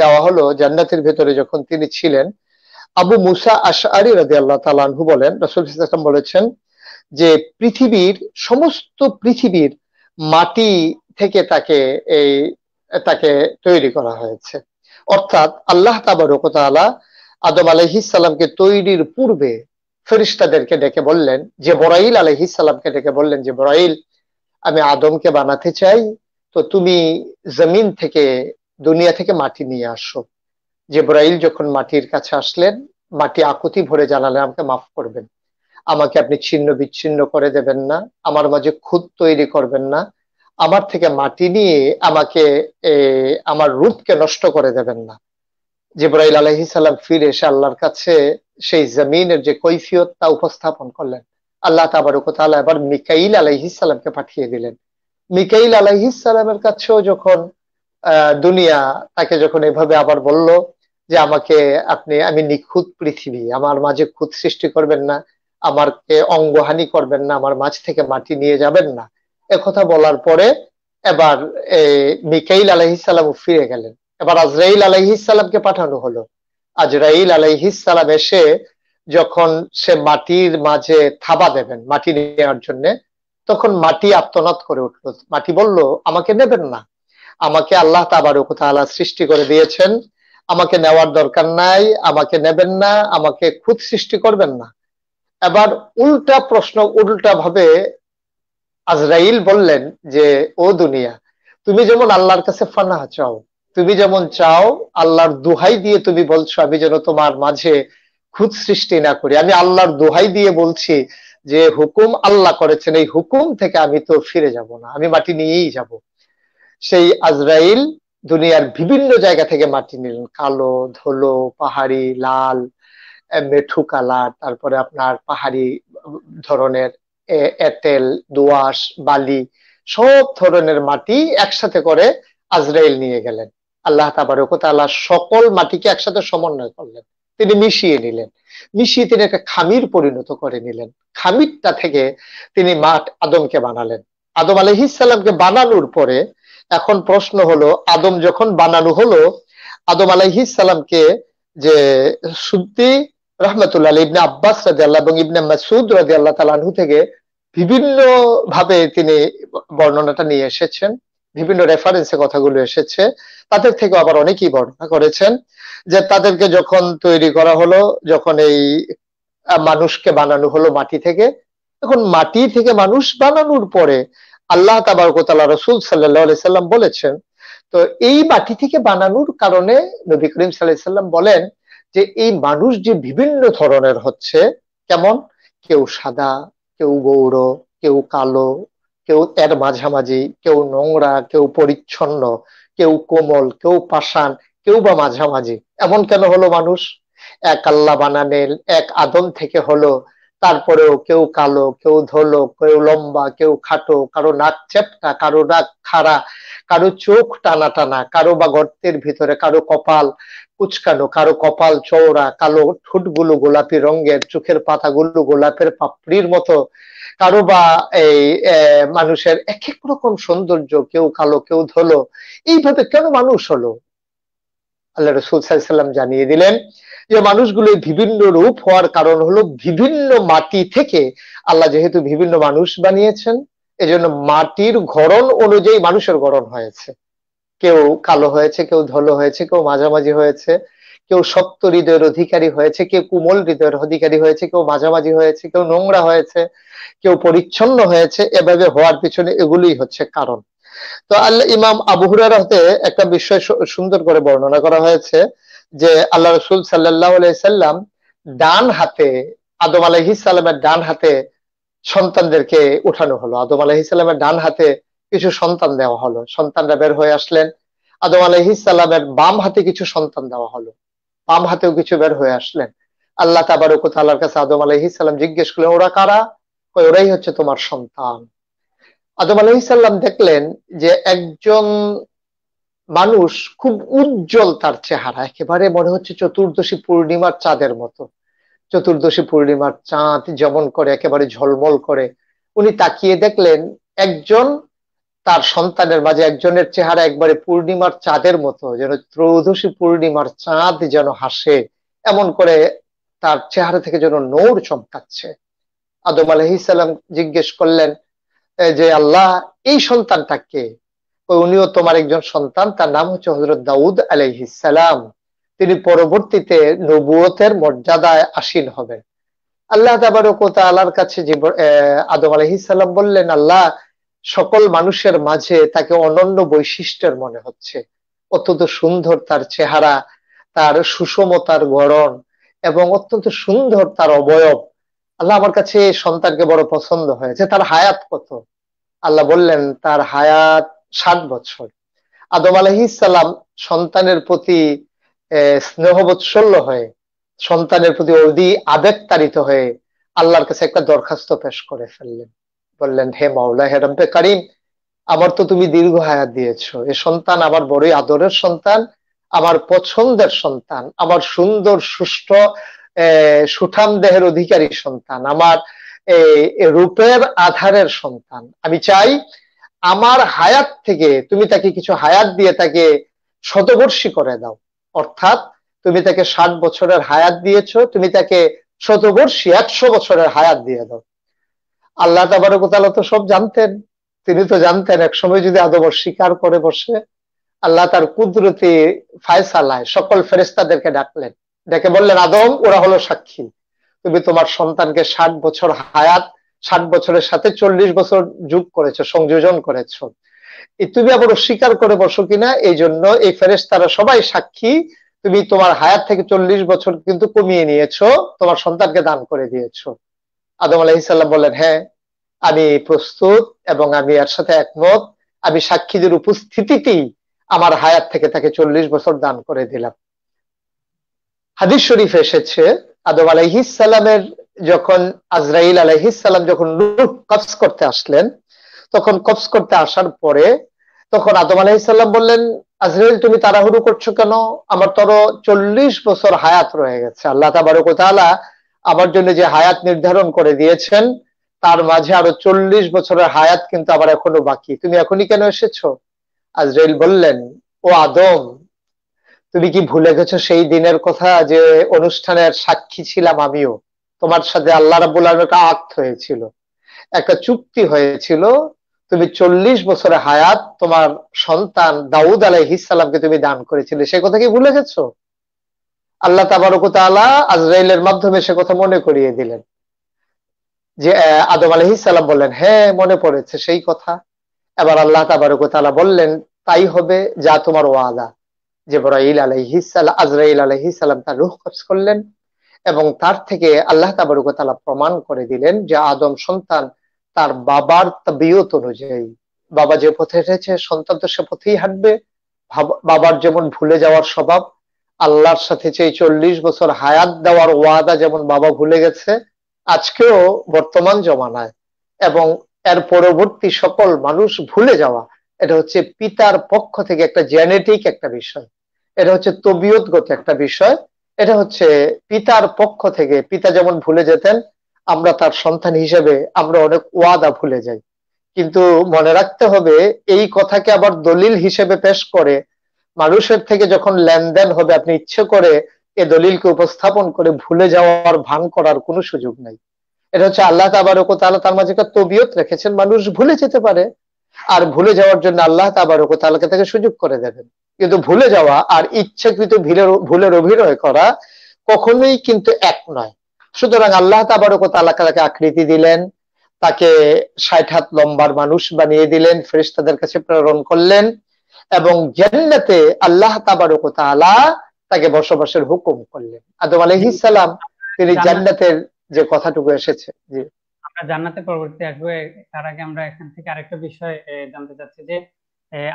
দেওয়া হলো জান্নাতের ভেতরে যখন তিনি ছিলেন আবু মুসা আশআরি রাজি আল্লাহ তালানহু বলেন রসুল ইসলাম বলেছেন যে পৃথিবীর সমস্ত পৃথিবীর মাটি থেকে তাকে এই তাকে তৈরি করা হয়েছে অর্থাৎ আল্লাহ তাবারকতালা আদম আলহিসাল্লামকে তৈরির পূর্বে ফেরিস্তাদেরকে ডেকে বললেন যে বরাইল আলহিসাল্লামকে ডেকে বললেন যে বরাইল আমি আদমকে বানাতে চাই তো তুমি জমিন থেকে দুনিয়া থেকে মাটি নিয়ে আসো যে বরাইল যখন মাটির কাছে আসলেন মাটি আকুতি ভরে জানালে আমাকে মাফ করবেন আমাকে আপনি ছিন্ন বিচ্ছিন্ন করে দেবেন না আমার মাঝে খুদ তৈরি করবেন না আমার থেকে মাটি নিয়ে আমাকে আমার রূপকে নষ্ট করে দেবেন না জিব্রাইল আলহিসাল্লাম ফিরে এসে আল্লাহর কাছে সেই জমিনের যে কৈফিয়ত তা উপস্থাপন করলেন আল্লাহ তাবারুকতালা এবার মিকাইল আলাইহিসালামকে পাঠিয়ে দিলেন মিকাইল আলাইহিসালামের কাছেও যখন দুনিয়া তাকে যখন এভাবে আবার বলল যে আমাকে আপনি আমি নিখুঁত পৃথিবী আমার মাঝে খুঁত সৃষ্টি করবেন না আমারকে অঙ্গহানি করবেন না আমার মাঝ থেকে মাটি নিয়ে যাবেন না একথা বলার পরে এবার মিকাইল আলাইহিসালাম ফিরে গেলেন এবার আজরাইল আলাইহিসালামকে পাঠানো হলো আজরাইল আলাইহিসালাম এসে যখন সে মাটির মাঝে থাবা দেবেন মাটি নেওয়ার জন্য তখন মাটি আত্মনাদ করে উঠল মাটি বলল আমাকে নেবেন না আমাকে আল্লাহ তাবার তাআলা সৃষ্টি করে দিয়েছেন আমাকে নেওয়ার দরকার নাই আমাকে নেবেন না আমাকে খুদ সৃষ্টি করবেন না এবার উল্টা প্রশ্ন উল্টা ভাবে আজরাইল বললেন যে ও দুনিয়া তুমি যেমন আল্লাহর কাছে ফানা চাও তুমি যেমন চাও আল্লাহর দোহাই দিয়ে তুমি বলছো আমি যেন তোমার মাঝে খুদ সৃষ্টি না করি আমি আল্লাহর দোহাই দিয়ে বলছি যে হুকুম আল্লাহ করেছেন এই হুকুম থেকে আমি তো ফিরে যাব না আমি মাটি নিয়েই যাব সেই আজরাইল দুনিয়ার বিভিন্ন জায়গা থেকে মাটি নিলেন কালো ধলো পাহাড়ি লাল মেঠু কালার তারপরে আপনার পাহাড়ি ধরনের এতেল দোয়াশ বালি সব ধরনের মাটি একসাথে করে আজরাইল নিয়ে গেলেন আল্লাহ তাবারকতাল্লাহ সকল মাটিকে একসাথে সমন্বয় করলেন তিনি মিশিয়ে নিলেন মিশিয়ে তিনি একটা খামির পরিণত করে নিলেন খামিরটা থেকে তিনি মাঠ আদমকে বানালেন আদম আলহিসাল্লামকে বানানোর পরে এখন প্রশ্ন হলো আদম যখন বানানো হলো আদম আলহিসাল্লামকে যে সুদ্দি রহমতুল্লাহ ইবনে আব্বাস রাজি আল্লাহ এবং ইবনে মাসুদ রাজি আল্লাহ তালানহু থেকে বিভিন্ন ভাবে তিনি বর্ণনাটা নিয়ে এসেছেন বিভিন্ন রেফারেন্সে কথাগুলো এসেছে তাদের থেকে আবার অনেকেই বর্ণনা করেছেন যে তাদেরকে যখন তৈরি করা হলো যখন এই মানুষকে বানানো হলো মাটি থেকে তখন মাটি থেকে মানুষ বানানোর পরে আল্লাহ তাবারকতাল্লাহ রসুল সাল্লাহ সাল্লাম বলেছেন তো এই মাটি থেকে বানানোর কারণে নবী করিম সাল্লাহ সাল্লাম বলেন যে এই মানুষ যে বিভিন্ন ধরনের হচ্ছে কেমন কেউ সাদা কেউ গৌর কেউ কালো কেউ এর মাঝামাঝি কেউ নোংরা কেউ পরিচ্ছন্ন কেউ কোমল কেউ পাষাণ কেউ বা মাঝামাঝি এমন কেন হলো মানুষ এক আল্লাহ বানালেন এক আদম থেকে হলো তারপরেও কেউ কালো কেউ ধলো কেউ লম্বা কেউ খাটো কারো নাক চেপটা কারো নাক খাড়া কারো চোখ টানা টানা কারো বা গর্তের ভিতরে কারো কপাল কুচকানো কারো কপাল চওড়া কালো ঠোঁটগুলো গোলাপি রঙের চোখের পাতাগুলো গোলাপের পাপড়ির মতো কারো বা এই মানুষের এক এক রকম সৌন্দর্য কেউ কালো কেউ ধলো এইভাবে কেন মানুষ হলো আল্লাহ রসুল সাল্লাম জানিয়ে দিলেন যে মানুষগুলো বিভিন্ন রূপ হওয়ার কারণ হলো বিভিন্ন মাটি থেকে আল্লাহ যেহেতু বিভিন্ন মানুষ বানিয়েছেন এজন্য মাটির গড়ন অনুযায়ী মানুষের গড়ন হয়েছে কেউ কালো হয়েছে কেউ ধলো হয়েছে কেউ মাঝামাঝি হয়েছে কেউ শক্ত হৃদয়ের অধিকারী হয়েছে কেউ কোমল হৃদয়ের অধিকারী হয়েছে কেউ মাঝামাঝি হয়েছে কেউ নোংরা হয়েছে কেউ পরিচ্ছন্ন হয়েছে এভাবে হওয়ার পিছনে এগুলোই হচ্ছে কারণ তো আল্লাহ ইমাম আবু হতে একটা বিষয় সুন্দর করে বর্ণনা করা হয়েছে যে আল্লাহ রসুল সাল্লাহ সাল্লাম ডান হাতে আদম আলহিসাল্লামের ডান হাতে সন্তানদেরকে উঠানো হলো আদম আলহিসাল্লামের ডান হাতে কিছু সন্তান দেওয়া হলো সন্তানরা বের হয়ে আসলেন আদম আলহিসাল্লামের বাম হাতে কিছু সন্তান দেওয়া হলো বাম হাতেও কিছু বের হয়ে আসলেন আল্লাহ তাবারক তাল্লার কাছে আদম আলহিসাল্লাম জিজ্ঞেস করলেন ওরা কারা কই ওরাই হচ্ছে তোমার সন্তান আদম আলহিসাল্লাম দেখলেন যে একজন মানুষ খুব উজ্জ্বল তার চেহারা একেবারে মনে হচ্ছে চতুর্দশী পূর্ণিমার চাঁদের মতো চতুর্দশী পূর্ণিমার চাঁদ যেমন করে একেবারে ঝলমল করে উনি তাকিয়ে দেখলেন একজন তার সন্তানের মাঝে একজনের চেহারা একবারে পূর্ণিমার চাঁদের মতো যেন ত্রৌদশী পূর্ণিমার চাঁদ যেন হাসে এমন করে তার চেহারা থেকে যেন নৌর চমকাচ্ছে আদম আলহিসাল্লাম জিজ্ঞেস করলেন যে আল্লাহ এই সন্তানটা কে উনিও তোমার একজন সন্তান তার নাম হচ্ছে হজরত দাউদ আলহিসাল্লাম তিনি পরবর্তীতে নবুয়তের মর্যাদায় আসীন হবেন আল্লাহ তাবারক আল্লাহর কাছে আদম আলহিসাল্লাম বললেন আল্লাহ সকল মানুষের মাঝে তাকে অনন্য বৈশিষ্ট্যের মনে হচ্ছে অত্যন্ত সুন্দর তার চেহারা তার সুষমতার গড়ন এবং অত্যন্ত সুন্দর তার অবয়ব আল্লাহ আমার কাছে সন্তানকে বড় পছন্দ হয়েছে তার হায়াত কত আল্লাহ বললেন তার হায়াত ষাট বছর আদম আলহিসাল্লাম সন্তানের প্রতি স্নেহবৎসল্য হয়ে সন্তানের প্রতি অধি আবেগ তাড়িত হয়ে আল্লাহর কাছে একটা দরখাস্ত পেশ করে ফেললেন বললেন হে মাওলা হে রব্বে করিম আমার তো তুমি দীর্ঘ হায়াত দিয়েছ এ সন্তান আমার বড়ই আদরের সন্তান আমার পছন্দের সন্তান আমার সুন্দর সুষ্ঠ সুঠাম দেহের অধিকারী সন্তান আমার রূপের আধারের সন্তান আমি চাই আমার হায়াত থেকে তুমি তাকে কিছু হায়াত দিয়ে তাকে শতবর্ষী করে দাও অর্থাৎ তুমি তাকে ষাট বছরের হায়াত দিয়েছ তুমি তাকে শতবর্ষী একশো বছরের হায়াত দিয়ে দাও আল্লাহ তাবারকতালা তো সব জানতেন তিনি তো জানতেন এক সময় যদি আদম স্বীকার করে বসে আল্লাহ তার কুদরতি ফায়সালায় সকল ফেরেস্তাদেরকে ডাকলেন ডেকে বললেন আদম ওরা হলো সাক্ষী তুমি তোমার সন্তানকে ষাট বছর হায়াত ষাট বছরের সাথে চল্লিশ বছর যুগ করেছো সংযোজন করেছো তুমি আবার স্বীকার করে বসো কিনা এই জন্য এই ফেরেস তারা সবাই সাক্ষী তুমি তোমার হায়াত থেকে চল্লিশ বছর কিন্তু কমিয়ে নিয়েছো তোমার সন্তানকে দান করে দিয়েছো আদম আলাহিসাল্লাম বললেন হ্যাঁ আমি প্রস্তুত এবং আমি এর সাথে একমত আমি সাক্ষীদের উপস্থিতিতেই আমার হায়াত থেকে তাকে চল্লিশ বছর দান করে দিলাম হাদিস শরীফ এসেছে আদম আলাইহিসাল্লামের যখন আজরাইল আলাইহিসাল্লাম যখন রুহ কবস করতে আসলেন তখন কবস করতে আসার পরে তখন আদম আলাইসাল্লাম বললেন আজরাইল তুমি তাড়াহুড়ো করছো কেন আমার তোর চল্লিশ বছর হায়াত রয়ে গেছে আল্লাহ তাবারকালা আমার জন্য যে হায়াত নির্ধারণ করে দিয়েছেন তার মাঝে আরো চল্লিশ বছরের হায়াত কিন্তু আবার এখনো বাকি তুমি এখনই কেন এসেছো আজরাইল বললেন ও আদম তুমি কি ভুলে গেছো সেই দিনের কথা যে অনুষ্ঠানের সাক্ষী ছিলাম আমিও তোমার সাথে আল্লাহ রাবুল একটা আক্ত হয়েছিল একটা চুক্তি হয়েছিল তুমি চল্লিশ বছরের হায়াত তোমার সন্তান দাউদ হিসালামকে তুমি দান করেছিলে সে কথা কি ভুলে গেছো আল্লাহ তাবারকুত আলা আজরাইলের মাধ্যমে সে কথা মনে করিয়ে দিলেন যে আদম আলহি সাল্লাম বললেন হ্যাঁ মনে পড়েছে সেই কথা এবার আল্লাহ তাবারকতালা বললেন তাই হবে যা তোমার ওয়াদা জেবরাইল আলহি আজরাইল আলহি সালাম তার রুহ কবজ করলেন এবং তার থেকে আল্লাহ তাবারকতালা প্রমাণ করে দিলেন যে আদম সন্তান তার বাবার বিয়ত অনুযায়ী বাবা যে পথে হেঁটেছে সন্তান তো সে পথেই হাঁটবে বাবার যেমন ভুলে যাওয়ার স্বভাব আল্লাহর সাথে চেয়ে চল্লিশ বছর হায়াত দেওয়ার ওয়াদা যেমন বাবা ভুলে গেছে আজকেও বর্তমান জমানায় এবং এর পরবর্তী সকল মানুষ ভুলে যাওয়া এটা হচ্ছে পিতার পক্ষ থেকে একটা জেনেটিক একটা বিষয় এটা হচ্ছে তবিয়তগত একটা বিষয় এটা হচ্ছে পিতার পক্ষ থেকে পিতা যেমন ভুলে যেতেন আমরা তার সন্তান হিসেবে আমরা অনেক ওয়াদা ভুলে যাই কিন্তু মনে রাখতে হবে এই কথাকে আবার দলিল হিসেবে পেশ করে মানুষের থেকে যখন লেনদেন হবে আপনি ইচ্ছে করে এ দলিলকে উপস্থাপন করে ভুলে যাওয়ার ভান করার কোনো সুযোগ নাই এটা হচ্ছে আল্লাহ তাবারক তাহলে তার মাঝে একটা তবিয়ত রেখেছেন মানুষ ভুলে যেতে পারে আর ভুলে যাওয়ার জন্য আল্লাহ তাবারক তাহলে তাকে সুযোগ করে দেবেন কিন্তু ভুলে যাওয়া আর ইচ্ছাকৃত ভুলের অভিনয় করা কখনোই কিন্তু এক নয় সুতরাং আল্লাহ তাবারক তালাকে তাকে আকৃতি দিলেন তাকে ষাট হাত লম্বার মানুষ বানিয়ে দিলেন ফেরিস্তাদের কাছে প্রেরণ করলেন এবং জেন্নাতে আল্লাহ তাবারক তালা তাকে বসবাসের হুকুম করলেন আদম আলহ ইসালাম তিনি জান্নাতের যে কথাটুকু এসেছে জি আমরা জান্নাতে পরবর্তী আসবো তার আগে আমরা এখান থেকে আরেকটা বিষয় জানতে চাচ্ছি যে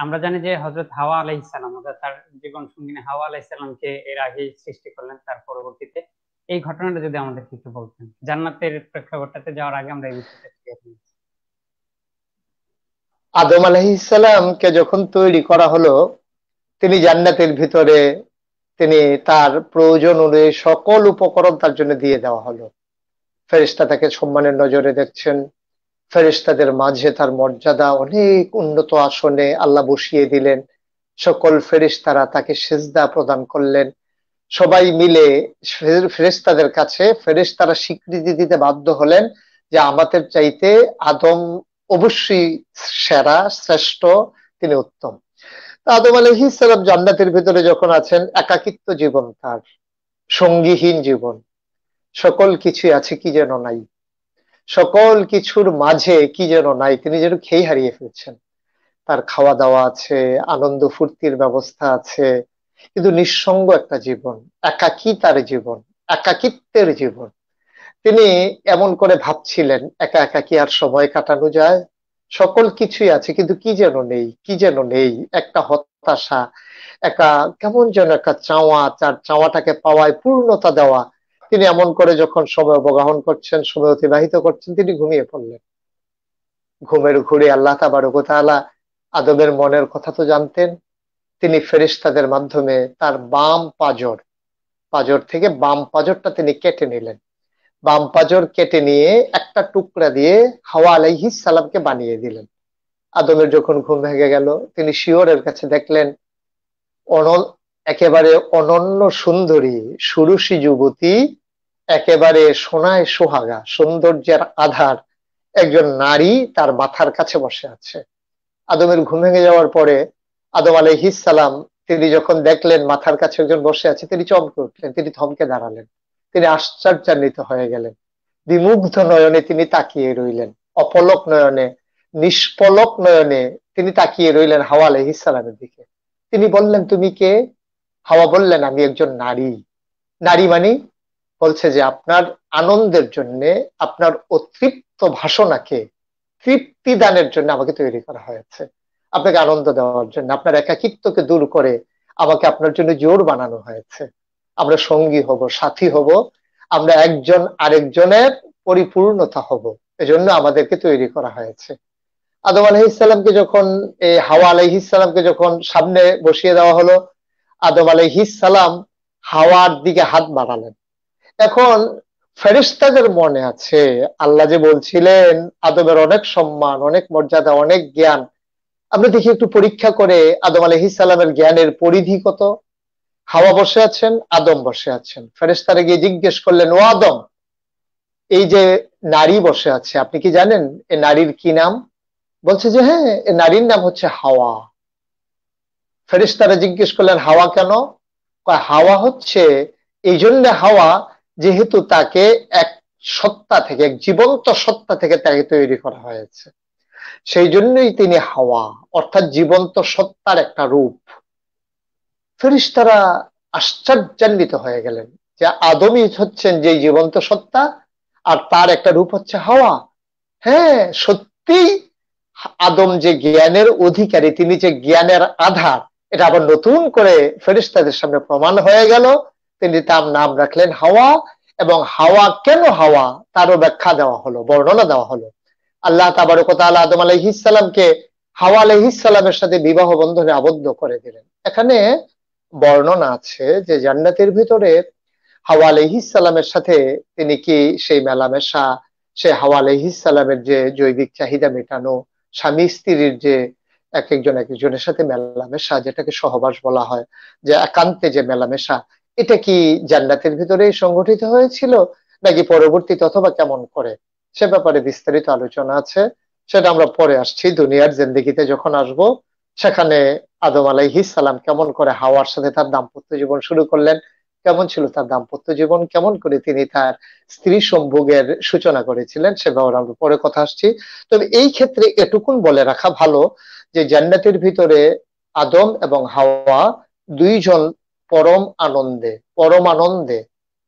আমরা জানি যে হজরত হাওয়া আলাইহিস ইসালাম তার জীবন সঙ্গিনী হাওয়া আলাইহিস ইসালামকে এর আগে সৃষ্টি করলেন তার পরবর্তীতে এই ঘটনাটা যদি আমাদের কিছু বলতেন জান্নাতের প্রেক্ষাপটটাতে যাওয়ার আগে আমরা এই বিষয়টা আদম আলাহিসাল্লামকে যখন তৈরি করা হলো তিনি জান্নাতের ভিতরে তিনি তার প্রয়োজন অনুযায়ী সকল উপকরণ তার জন্য দিয়ে দেওয়া হলো ফেরিস্তা তাকে সম্মানের নজরে দেখছেন ফেরিস্তাদের মাঝে তার মর্যাদা অনেক উন্নত আসনে আল্লাহ বসিয়ে দিলেন সকল ফেরিস্তারা তাকে সেজদা প্রদান করলেন সবাই মিলে ফেরিস্তাদের কাছে ফেরিস্তারা স্বীকৃতি দিতে বাধ্য হলেন যে আমাদের চাইতে আদম অবশ্যই সেরা শ্রেষ্ঠ তিনি উত্তম আদম আলহি সালাম জান্নাতের ভিতরে যখন আছেন একাকিত্ব জীবন তার সঙ্গীহীন জীবন সকল কিছু আছে কি যেন নাই সকল কিছুর মাঝে কি যেন নাই তিনি যেন খেয়ে হারিয়ে ফেলছেন তার খাওয়া দাওয়া আছে আনন্দ ফুর্তির ব্যবস্থা আছে কিন্তু নিঃসঙ্গ একটা জীবন একাকী তার জীবন একাকিত্বের জীবন তিনি এমন করে ভাবছিলেন একা একা কি আর সময় কাটানো যায় সকল কিছুই আছে কিন্তু কি যেন নেই কি যেন নেই একটা হতাশা একা কেমন যেন একটা চাওয়া তার চাওয়াটাকে পাওয়ায় পূর্ণতা দেওয়া তিনি এমন করে যখন সময় অবগাহন করছেন সময় অতিবাহিত করছেন তিনি ঘুমিয়ে পড়লেন ঘুমের ঘুরে আল্লাহ তাবারকতালা আদমের মনের কথা তো জানতেন তিনি ফেরিস্তাদের মাধ্যমে তার বাম পাজর পাজর থেকে বাম পাজরটা তিনি কেটে নিলেন বাম পাজর কেটে নিয়ে একটা টুকরা দিয়ে হাওয়া আলাইহি সালামকে বানিয়ে দিলেন আদমের যখন ঘুম ভেঙে গেল তিনি শিওরের কাছে দেখলেন অনল একেবারে অনন্য সুন্দরী সুরুষি যুবতী একেবারে সোনায় সোহাগা সৌন্দর্যের আধার একজন নারী তার মাথার কাছে বসে আছে আদমের ঘুম ভেঙে যাওয়ার পরে আদম আলাইহিস সালাম তিনি যখন দেখলেন মাথার কাছে একজন বসে আছে তিনি চমকে উঠলেন তিনি থমকে দাঁড়ালেন তিনি আশ্চর্যান্বিত হয়ে গেলেন বিমুগ্ধ নয়নে তিনি তাকিয়ে রইলেন অপলক নয়নে নিষ্পলক নয়নে তিনি তাকিয়ে রইলেন হাওয়া আলহ ইসালামের দিকে তিনি বললেন তুমি কে হাওয়া বললেন আমি একজন নারী নারী মানে বলছে যে আপনার আনন্দের জন্য আপনার অতৃপ্ত ভাষণাকে তৃপ্তি দানের জন্য আমাকে তৈরি করা হয়েছে আপনাকে আনন্দ দেওয়ার জন্য আপনার একাকিত্বকে দূর করে আমাকে আপনার জন্য জোর বানানো হয়েছে আমরা সঙ্গী হব সাথী হব আমরা একজন আরেকজনের পরিপূর্ণতা হব এজন্য আমাদেরকে তৈরি করা হয়েছে আদম আলহিসাল্লামকে যখন এই হাওয়া আলহিসাল্লামকে যখন সামনে বসিয়ে দেওয়া হলো আদম আলহিসাল্লাম হাওয়ার দিকে হাত বাড়ালেন এখন ফেরিস্তাদের মনে আছে আল্লাহ যে বলছিলেন আদমের অনেক সম্মান অনেক মর্যাদা অনেক জ্ঞান আমরা দেখি একটু পরীক্ষা করে আদম আলহিসাল্লামের জ্ঞানের পরিধি কত হাওয়া বসে আছেন আদম বসে আছেন ফেরেস্তারা গিয়ে জিজ্ঞেস করলেন ও আদম এই যে নারী বসে আছে আপনি কি জানেন এ নারীর কি নাম বলছে যে হ্যাঁ এ নারীর নাম হচ্ছে হাওয়া ফেরেস্তারা জিজ্ঞেস করলেন হাওয়া কেন হাওয়া হচ্ছে এই জন্য হাওয়া যেহেতু তাকে এক সত্তা থেকে এক জীবন্ত সত্তা থেকে তাকে তৈরি করা হয়েছে সেই জন্যই তিনি হাওয়া অর্থাৎ জীবন্ত সত্তার একটা রূপ ফেরিস্তারা আশ্চর্যান্বিত হয়ে গেলেন যে আদমি হচ্ছেন যে জীবন্ত সত্তা আর তার একটা রূপ হচ্ছে হাওয়া হ্যাঁ সত্যি আদম যে জ্ঞানের অধিকারী তিনি যে জ্ঞানের আধার এটা আবার নতুন করে ফেরিস্তাদের সামনে প্রমাণ হয়ে গেল তিনি তার নাম রাখলেন হাওয়া এবং হাওয়া কেন হাওয়া তারও ব্যাখ্যা দেওয়া হলো বর্ণনা দেওয়া হলো আল্লাহ তাবারকতাল আদম আলহিসামকে হাওয়া আলহিসামের সাথে বিবাহ বন্ধনে আবদ্ধ করে দিলেন এখানে বর্ণনা আছে যে জান্নাতের ভিতরে হাওয়া আলহিসালামের সাথে তিনি কি সেই মেলামেশা সে হাওয়া আলহিসালামের যে জৈবিক চাহিদা মেটানো স্বামী স্ত্রীর যে এক একজন এক একজনের সাথে মেলামেশা যেটাকে সহবাস বলা হয় যে একান্তে যে মেলামেশা এটা কি জান্নাতের ভিতরেই সংগঠিত হয়েছিল নাকি পরবর্তীতে অথবা কেমন করে সে ব্যাপারে বিস্তারিত আলোচনা আছে সেটা আমরা পরে আসছি দুনিয়ার জেন্দিগিতে যখন আসবো সেখানে আদম আলাইহি সালাম কেমন করে হাওয়ার সাথে তার দাম্পত্য জীবন শুরু করলেন কেমন ছিল তার দাম্পত্য জীবন কেমন করে তিনি তার স্ত্রী সম্ভোগের সূচনা করেছিলেন সে ব্যাপারে আমরা পরে কথা আসছি তবে এই ক্ষেত্রে এটুকুন বলে রাখা ভালো যে জান্নাতের ভিতরে আদম এবং হাওয়া দুইজন পরম আনন্দে পরম আনন্দে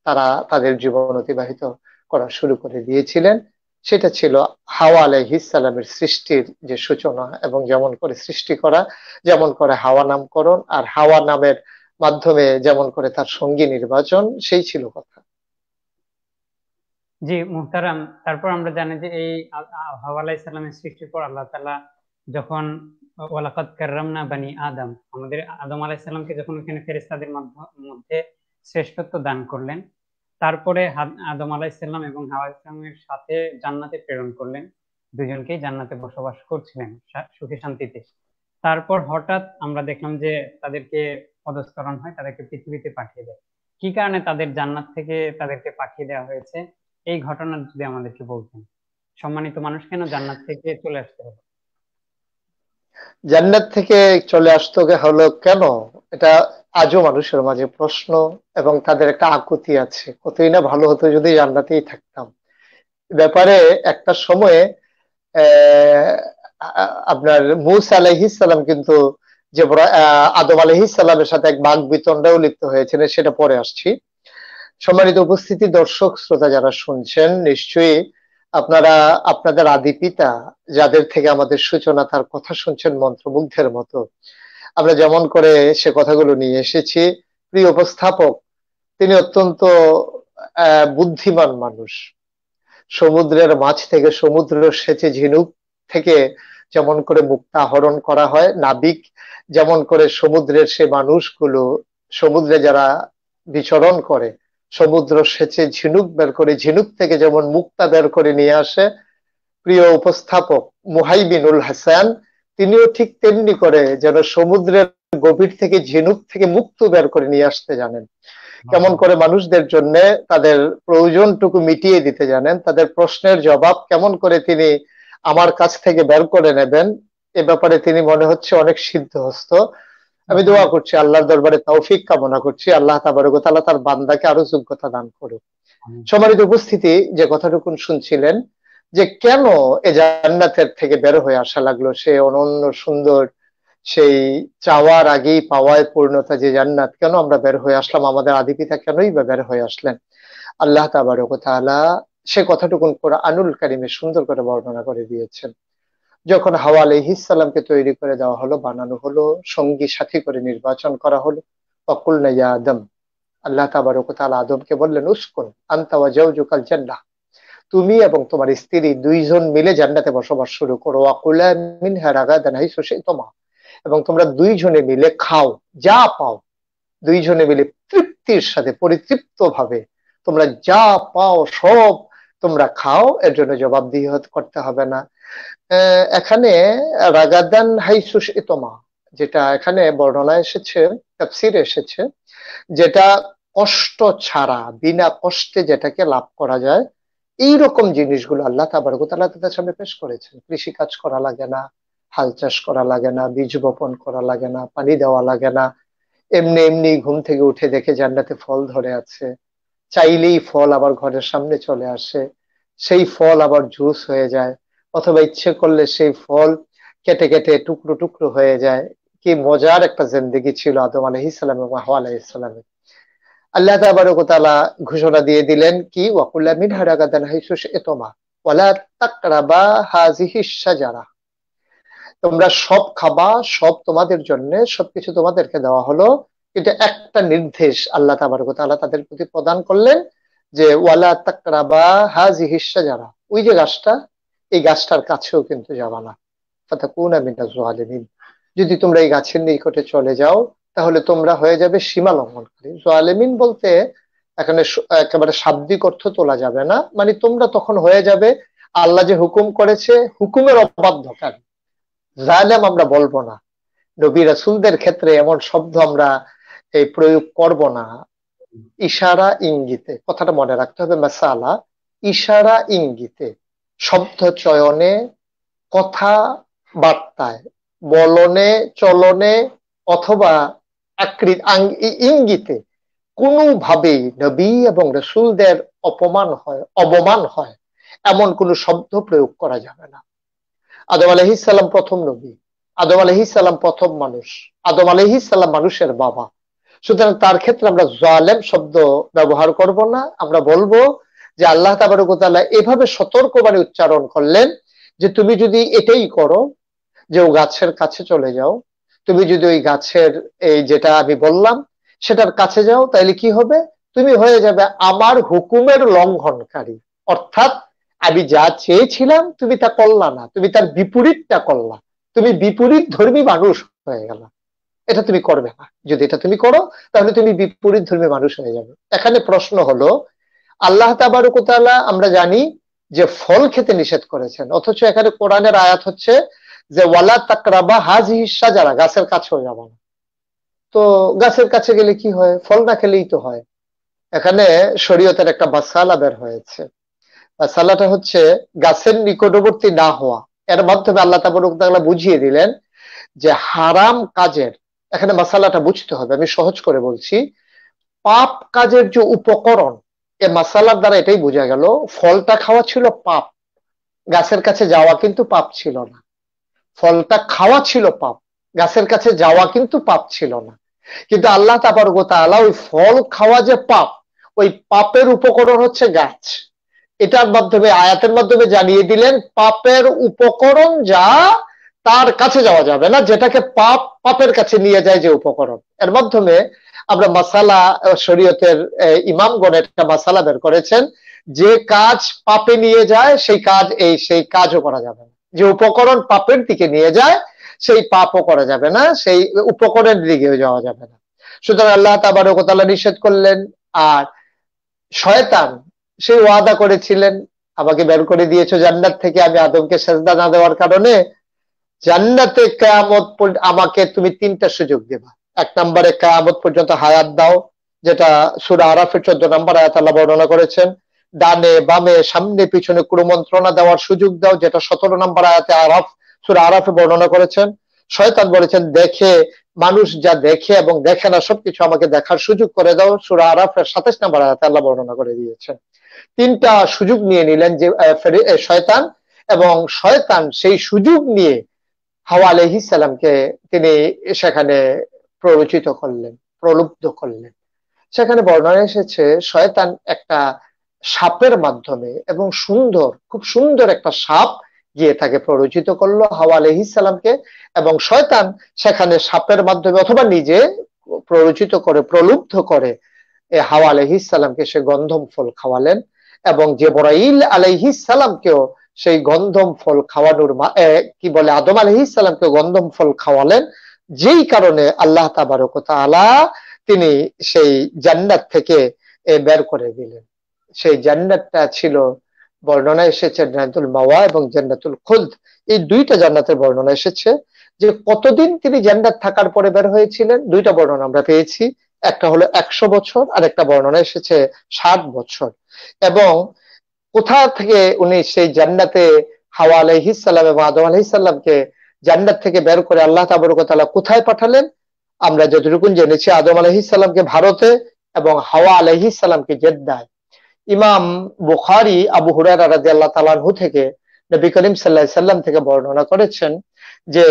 তারা তাদের জীবন অতিবাহিত করা শুরু করে দিয়েছিলেন সেটা ছিল হাওয়া ইসালামের সৃষ্টির যে সূচনা এবং যেমন করে সৃষ্টি করা যেমন করে হাওয়া নামকরণ আর হাওয়া নামের মাধ্যমে যেমন করে তার সঙ্গী নির্বাচন সেই ছিল কথা জি মুহতারাম তারপর আমরা জানি যে এই হাওয়া ইসলামের সৃষ্টির পর আল্লাহ তালা যখন ওয়ালাকাত না বানি আদম আমাদের আদম আলাইসালামকে যখন ওখানে ফেরেস্তাদের মধ্যে শ্রেষ্ঠত্ব দান করলেন তারপরে আদম আলাইসাল্লাম এবং হাওয়া ইসলামের সাথে জান্নাতে প্রেরণ করলেন দুজনকেই জান্নাতে বসবাস করছিলেন সুখে শান্তিতে তারপর হঠাৎ আমরা দেখলাম যে তাদেরকে পদস্করণ হয় তাদেরকে পৃথিবীতে পাঠিয়ে দেয় কি কারণে তাদের জান্নাত থেকে তাদেরকে পাঠিয়ে দেওয়া হয়েছে এই ঘটনা যদি আমাদেরকে বলতেন সম্মানিত মানুষ কেন জান্নাত থেকে চলে আসতে হবে জান্নাত থেকে চলে আসতে হলো কেন এটা আজও মানুষের মাঝে প্রশ্ন এবং তাদের একটা আকুতি আছে কতই না ভালো হতো যদি জান্নাতেই থাকতাম ব্যাপারে একটা সময়ে আপনার আলহি সালাম কিন্তু যে আদম সালামের সাথে এক বাঘ বিতণ্ডাও লিপ্ত হয়েছেন সেটা পরে আসছি সম্মানিত উপস্থিতি দর্শক শ্রোতা যারা শুনছেন নিশ্চয়ই আপনারা আপনাদের আদি পিতা যাদের থেকে আমাদের সূচনা তার কথা শুনছেন মন্ত্রমুগ্ধের মতো আমরা যেমন করে সে কথাগুলো নিয়ে এসেছি প্রিয় উপস্থাপক তিনি অত্যন্ত বুদ্ধিমান মানুষ সমুদ্রের মাছ থেকে সমুদ্র সেচে ঝিনুক থেকে যেমন করে মুক্তা আহরণ করা হয় নাবিক যেমন করে সমুদ্রের সে মানুষগুলো সমুদ্রে যারা বিচরণ করে সমুদ্র সেচে ঝিনুক বের করে ঝিনুক থেকে যেমন মুক্তা বের করে নিয়ে আসে প্রিয় উপস্থাপক মুহাইবিনুল হাসান তিনিও ঠিক তেমনি করে যেন সমুদ্রের গভীর থেকে ঝিনুক থেকে মুক্ত বের করে নিয়ে আসতে জানেন কেমন করে মানুষদের জন্য তাদের প্রয়োজনটুকু মিটিয়ে দিতে জানেন তাদের প্রশ্নের জবাব কেমন করে তিনি আমার কাছ থেকে বের করে নেবেন এ ব্যাপারে তিনি মনে হচ্ছে অনেক সিদ্ধহস্ত আমি দোয়া করছি আল্লাহর দরবারে তৌফিক কামনা করছি আল্লাহ তাবারকতাল্লাহ তার বান্দাকে আরো যোগ্যতা দান করুক সমারিত উপস্থিতি যে কথাটুকুন শুনছিলেন যে কেন এ জান্নাতের থেকে বের হয়ে আসা লাগলো সে অনন্য সুন্দর সেই চাওয়ার আগেই পাওয়ায় পূর্ণতা যে জান্নাত কেন আমরা বের হয়ে আসলাম আমাদের আদি পিতা কেনই বা বের হয়ে আসলেন আল্লাহ তাবারক তাআলা সে কথাটুকুন করে আনুল কারিমে সুন্দর করে বর্ণনা করে দিয়েছেন যখন হাওয়া আলহিসাল্লামকে তৈরি করে দেওয়া হলো বানানো হলো সঙ্গী সাথী করে নির্বাচন করা হলো অকুল নাইয়া আদম আল্লাহ তাবারক আদমকে বললেন উস্কুন আন্তাওয়া ওয়া জাওজুকাল তুমি এবং তোমার স্ত্রী দুইজন মিলে জান্নাতে বসবাস শুরু করো আকুলা মিন হারাগা দানাই তোমা এবং তোমরা দুইজনে মিলে খাও যা পাও দুইজনে মিলে তৃপ্তির সাথে পরিতৃপ্ত ভাবে তোমরা যা পাও সব তোমরা খাও এর জন্য জবাবদিহি করতে হবে না এখানে রাগাদান হাইসুস ইতমা যেটা এখানে বর্ণনা এসেছে তাফসির এসেছে যেটা কষ্ট ছাড়া বিনা কষ্টে যেটাকে লাভ করা যায় এই রকম জিনিসগুলো আল্লাহ তাবারকতালা তাদের সামনে পেশ করেছেন কৃষি কাজ করা লাগে না হাল চাষ করা লাগে না বীজ বপন করা লাগে না পানি দেওয়া লাগে না এমনি এমনি ঘুম থেকে উঠে দেখে জান্নাতে ফল ধরে আছে চাইলেই ফল আবার ঘরের সামনে চলে আসে সেই ফল আবার জুস হয়ে যায় অথবা ইচ্ছে করলে সেই ফল কেটে কেটে টুকরো টুকরো হয়ে যায় কি মজার একটা জেন্দিগি ছিল আদম আলহিসাম এবং হাওয়া আলাইসালামের আল্লাহ তাবারকতালা ঘোষণা দিয়ে দিলেন কি ওয়াকুল্লা মিন হারাগাদান হাইসুস এতমা ওয়ালা তাকরাবা হাজিহিসা যারা তোমরা সব খাবা সব তোমাদের জন্য সবকিছু তোমাদেরকে দেওয়া হলো কিন্তু একটা নির্দেশ আল্লাহ তাবারকতালা তাদের প্রতি প্রদান করলেন যে ওয়ালা তাকরাবা হাজিহিসা যারা ওই যে গাছটা এই গাছটার কাছেও কিন্তু যাবা না কথা কোন আমি যদি তোমরা এই গাছের নিকটে চলে যাও তাহলে তোমরা হয়ে যাবে সীমা লঙ্ঘনকারী জোয়ালেমিন বলতে এখানে একেবারে শাব্দিক অর্থ তোলা যাবে না মানে তোমরা তখন হয়ে যাবে আল্লাহ যে হুকুম করেছে হুকুমের অবাধ্যকারী জালেম আমরা বলবো না নবী রাসুলদের ক্ষেত্রে এমন শব্দ আমরা এই প্রয়োগ করব না ইশারা ইঙ্গিতে কথাটা মনে রাখতে হবে মেসালা ইশারা ইঙ্গিতে শব্দ চয়নে কথা বার্তায় বলনে চলনে অথবা ইঙ্গিতে কোনোভাবে নবী এবং রসুলদের অপমান হয় অবমান হয় এমন কোন শব্দ প্রয়োগ করা যাবে না আদম আলহিসাল্লাম প্রথম নবী আদম আলহিসাল্লাম প্রথম মানুষ আদম আলহিসাল্লাম মানুষের বাবা সুতরাং তার ক্ষেত্রে আমরা জালেম শব্দ ব্যবহার করব না আমরা বলবো যে আল্লাহ তাবারকতাল্লাহ এভাবে সতর্কবাণী উচ্চারণ করলেন যে তুমি যদি এটাই করো যে ও গাছের কাছে চলে যাও তুমি যদি ওই গাছের এই যেটা আমি বললাম সেটার কাছে যাও তাহলে কি হবে তুমি হয়ে যাবে আমার হুকুমের লঙ্ঘনকারী অর্থাৎ আমি যা চেয়েছিলাম তুমি তা করলা না তুমি তার বিপরীতটা করলা তুমি বিপরীত ধর্মী মানুষ হয়ে গেলা এটা তুমি করবে না যদি এটা তুমি করো তাহলে তুমি বিপরীত ধর্মী মানুষ হয়ে যাবে এখানে প্রশ্ন হলো আল্লাহ তাবারুকতালা আমরা জানি যে ফল খেতে নিষেধ করেছেন অথচ এখানে কোরআনের আয়াত হচ্ছে যে ওয়ালা তাকরাবা হাজি সাজারা গাছের কাছেও যাব না তো গাছের কাছে গেলে কি হয় ফল না খেলেই তো হয় এখানে শরীয়তের একটা মাসালা বের হয়েছে মাসালাটা হচ্ছে গাছের নিকটবর্তী না হওয়া এর মাধ্যমে আল্লাহ তাবরুকতালা বুঝিয়ে দিলেন যে হারাম কাজের এখানে মাসালাটা বুঝতে হবে আমি সহজ করে বলছি পাপ কাজের যে উপকরণ এ মাসালার দ্বারা এটাই বোঝা গেল ফলটা খাওয়া ছিল পাপ গাছের কাছে যাওয়া কিন্তু পাপ ছিল না ফলটা খাওয়া ছিল পাপ গাছের কাছে যাওয়া কিন্তু পাপ ছিল না কিন্তু আল্লাহ তাবারকতালা ওই ফল খাওয়া যে পাপ ওই পাপের উপকরণ হচ্ছে গাছ এটার মাধ্যমে আয়াতের মাধ্যমে জানিয়ে দিলেন পাপের উপকরণ যা তার কাছে যাওয়া যাবে না যেটাকে পাপ পাপের কাছে নিয়ে যায় যে উপকরণ এর মাধ্যমে আমরা মাসালা শরীয়তের ইমামগণ একটা মাসালা বের করেছেন যে কাজ পাপে নিয়ে যায় সেই কাজ এই সেই কাজও করা যাবে না যে উপকরণ পাপের দিকে নিয়ে যায় সেই পাপও করা যাবে না সেই উপকরণের দিকেও যাওয়া যাবে না সুতরাং আল্লাহ তাবারকতাল্লাহ নিষেধ করলেন আর শয়তান সেই ওয়াদা করেছিলেন আমাকে বের করে দিয়েছো জান্নাত থেকে আমি আদমকে সেজদা না দেওয়ার কারণে জান্নাতে কেয়ামত আমাকে তুমি তিনটা সুযোগ দেবা এক নম্বরে কেয়ামত পর্যন্ত হায়াত দাও যেটা সুরা আরাফের চোদ্দ নম্বর আয়াত আল্লাহ বর্ণনা করেছেন ডানে বামে সামনে পিছনে কোনো মন্ত্রণা দেওয়ার সুযোগ দাও যেটা সতেরো নম্বর আয়াতে আরফ সুরা আরাফে বর্ণনা করেছেন শয়তান বলেছেন দেখে মানুষ যা দেখে এবং দেখে না সবকিছু আমাকে দেখার সুযোগ করে দাও সুরা আরাফের সাতাশ নম্বর আয়াতে আল্লাহ বর্ণনা করে দিয়েছেন তিনটা সুযোগ নিয়ে নিলেন যে শয়তান এবং শয়তান সেই সুযোগ নিয়ে হাওয়া আলহি সালামকে তিনি সেখানে প্ররোচিত করলেন প্রলুব্ধ করলেন সেখানে বর্ণনা এসেছে শয়তান একটা সাপের মাধ্যমে এবং সুন্দর খুব সুন্দর একটা সাপ গিয়ে তাকে প্ররোচিত করলো হাওয়া আলহিসালামকে এবং শয়তান সেখানে সাপের মাধ্যমে অথবা নিজে প্ররোচিত করে প্রলুব্ধ করে হাওয়া আলহিসালামকে সে গন্ধম ফল খাওয়ালেন এবং জেবরাইল আলহিসালামকেও সেই গন্ধম ফল খাওয়ানোর কি বলে আদম আলহিসালামকে গন্ধম ফল খাওয়ালেন যেই কারণে আল্লাহ তাবারকতা আলা তিনি সেই জান্নাত থেকে বের করে দিলেন সেই জান্নাতটা ছিল বর্ণনা এসেছে জান্নাতুল মাওয়া এবং জান্নাতুল খুলদ এই দুইটা জান্নাতের বর্ণনা এসেছে যে কতদিন তিনি জান্নাত থাকার পরে বের হয়েছিলেন দুইটা বর্ণনা আমরা পেয়েছি একটা হলো একশো বছর আর একটা বর্ণনা এসেছে ষাট বছর এবং কোথা থেকে উনি সেই জান্নাতে হাওয়া আলাইহিসাল্লাম এবং আদম আলাইসাল্লামকে জান্নাত থেকে বের করে আল্লাহ তাবরকতালা কোথায় পাঠালেন আমরা যতটুকুন জেনেছি আদম আলাইহিসাল্লামকে ভারতে এবং হাওয়া আলাইহিসাল্লামকে জেদ্দায় ইমাম বুখারি আবু হুরারা রাজি আল্লাহ তালানহু থেকে নবী করিম সাল্লাহ সাল্লাম থেকে বর্ণনা করেছেন যে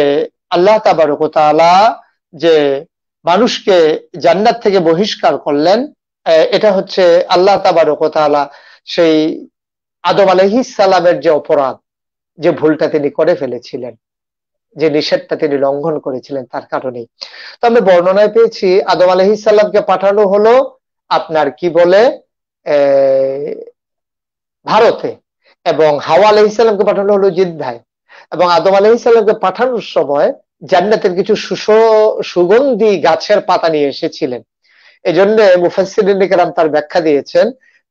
আল্লাহ তাবারক তালা যে মানুষকে জান্নাত থেকে বহিষ্কার করলেন এটা হচ্ছে আল্লাহ তাবারক তালা সেই আদম সালামের যে অপরাধ যে ভুলটা তিনি করে ফেলেছিলেন যে নিষেধটা তিনি লঙ্ঘন করেছিলেন তার কারণে তো আমি বর্ণনায় পেয়েছি আদম আলহিসাল্লামকে পাঠানো হলো আপনার কি বলে ভারতে এবং হাওয়া আলহ আলহিসাল্লামকে পাঠানো হলো জিদ্দায় এবং আদম আলহ আলহিসাল্লামকে পাঠানোর সময় জান্নাতের কিছু সুস সুগন্ধি গাছের পাতা নিয়ে এসেছিলেন এই জন্য মুফাসিরাম তার ব্যাখ্যা দিয়েছেন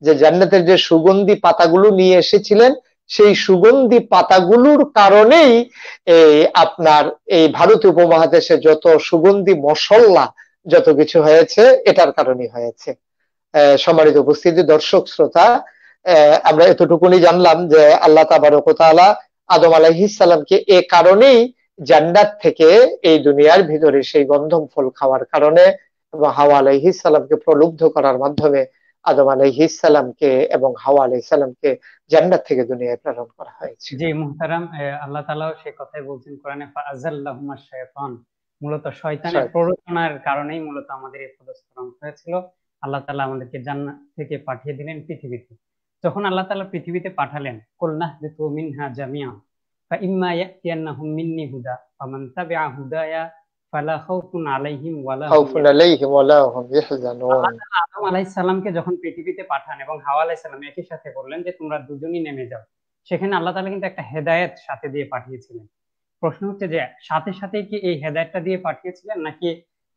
যে জান্নাতের যে সুগন্ধি পাতাগুলো নিয়ে এসেছিলেন সেই সুগন্ধি পাতাগুলোর কারণেই এই আপনার এই ভারত উপমহাদেশে যত সুগন্ধি মশল্লা যত কিছু হয়েছে এটার কারণে হয়েছে সম্মানিত উপস্থিতি দর্শক শ্রোতা আমরা এতটুকুনি জানলাম যে আল্লাহ তাবারকালা আদম আলাইহিসাল্লামকে এ কারণেই জান্নাত থেকে এই দুনিয়ার ভিতরে সেই গন্ধম ফল খাওয়ার কারণে এবং হাওয়া আলাইহিসাল্লামকে প্রলুব্ধ করার মাধ্যমে আদম আলাইহিসাল্লামকে এবং হাওয়া আলাইহিসাল্লামকে জান্নাত থেকে দুনিয়ায় প্রেরণ করা হয়েছে জি মুহতারাম আল্লাহ তালাও সে কথাই বলছেন কোরআনে ফাআজাল্লাহুমা শায়তান মূলত শয়তানের প্ররোচনার কারণেই মূলত আমাদের এই পদস্খলন হয়েছিল আল্লাহ তালা আমাদেরকে জান্নাত থেকে পাঠিয়ে দিলেন পৃথিবীতে যখন আল্লাহ তালা পৃথিবীতে পাঠালেন কল্লাহ মিনহা জামিয়া ইম্মা মিন্নি হুদা ফালা খাউফুন আলাইহিম ওয়ালা খাউফুন আলাইহিম ওয়ালা হুম ইয়াহজানুন আদম আলাইহিস সালামকে যখন পৃথিবীতে পাঠান এবং হাওয়া আলাইহিস সালাম একই সাথে বললেন যে তোমরা দুজনই নেমে যাও সেখানে আল্লাহ তালা কিন্তু একটা হেদায়েত সাথে দিয়ে পাঠিয়েছিলেন প্রশ্ন হচ্ছে যে সাথে সাথে কি এই হেদায়েতটা দিয়ে পাঠিয়েছিলেন নাকি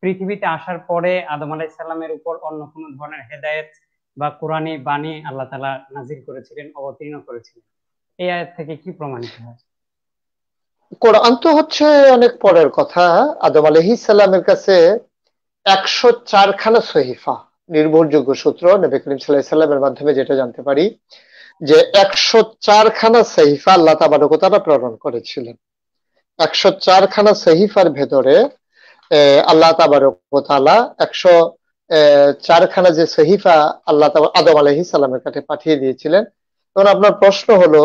পৃথিবীতে আসার পরে আদম আলাইসাল্লামের উপর অন্য কোন ধরনের হেদায়ত বা কোরআনী বাণী আল্লাহ তালা নাজির করেছিলেন অবতীর্ণ করেছিলেন এই আয়াত থেকে কি প্রমাণিত হয় কোরআন তো হচ্ছে অনেক পরের কথা আদম আলহি সাল্লামের কাছে একশো চারখানা সহিফা নির্ভরযোগ্য সূত্র নবী করিম সাল্লাহ মাধ্যমে যেটা জানতে পারি যে একশো চারখানা সহিফা আল্লাহ তাবারকতারা প্রেরণ করেছিলেন একশো চারখানা সহিফার ভেতরে আল্লাহ তাবারকালা একশো চারখানা যে সহিফা আল্লাহ আদম আলহি সালামের কাছে পাঠিয়ে দিয়েছিলেন তখন আপনার প্রশ্ন হলো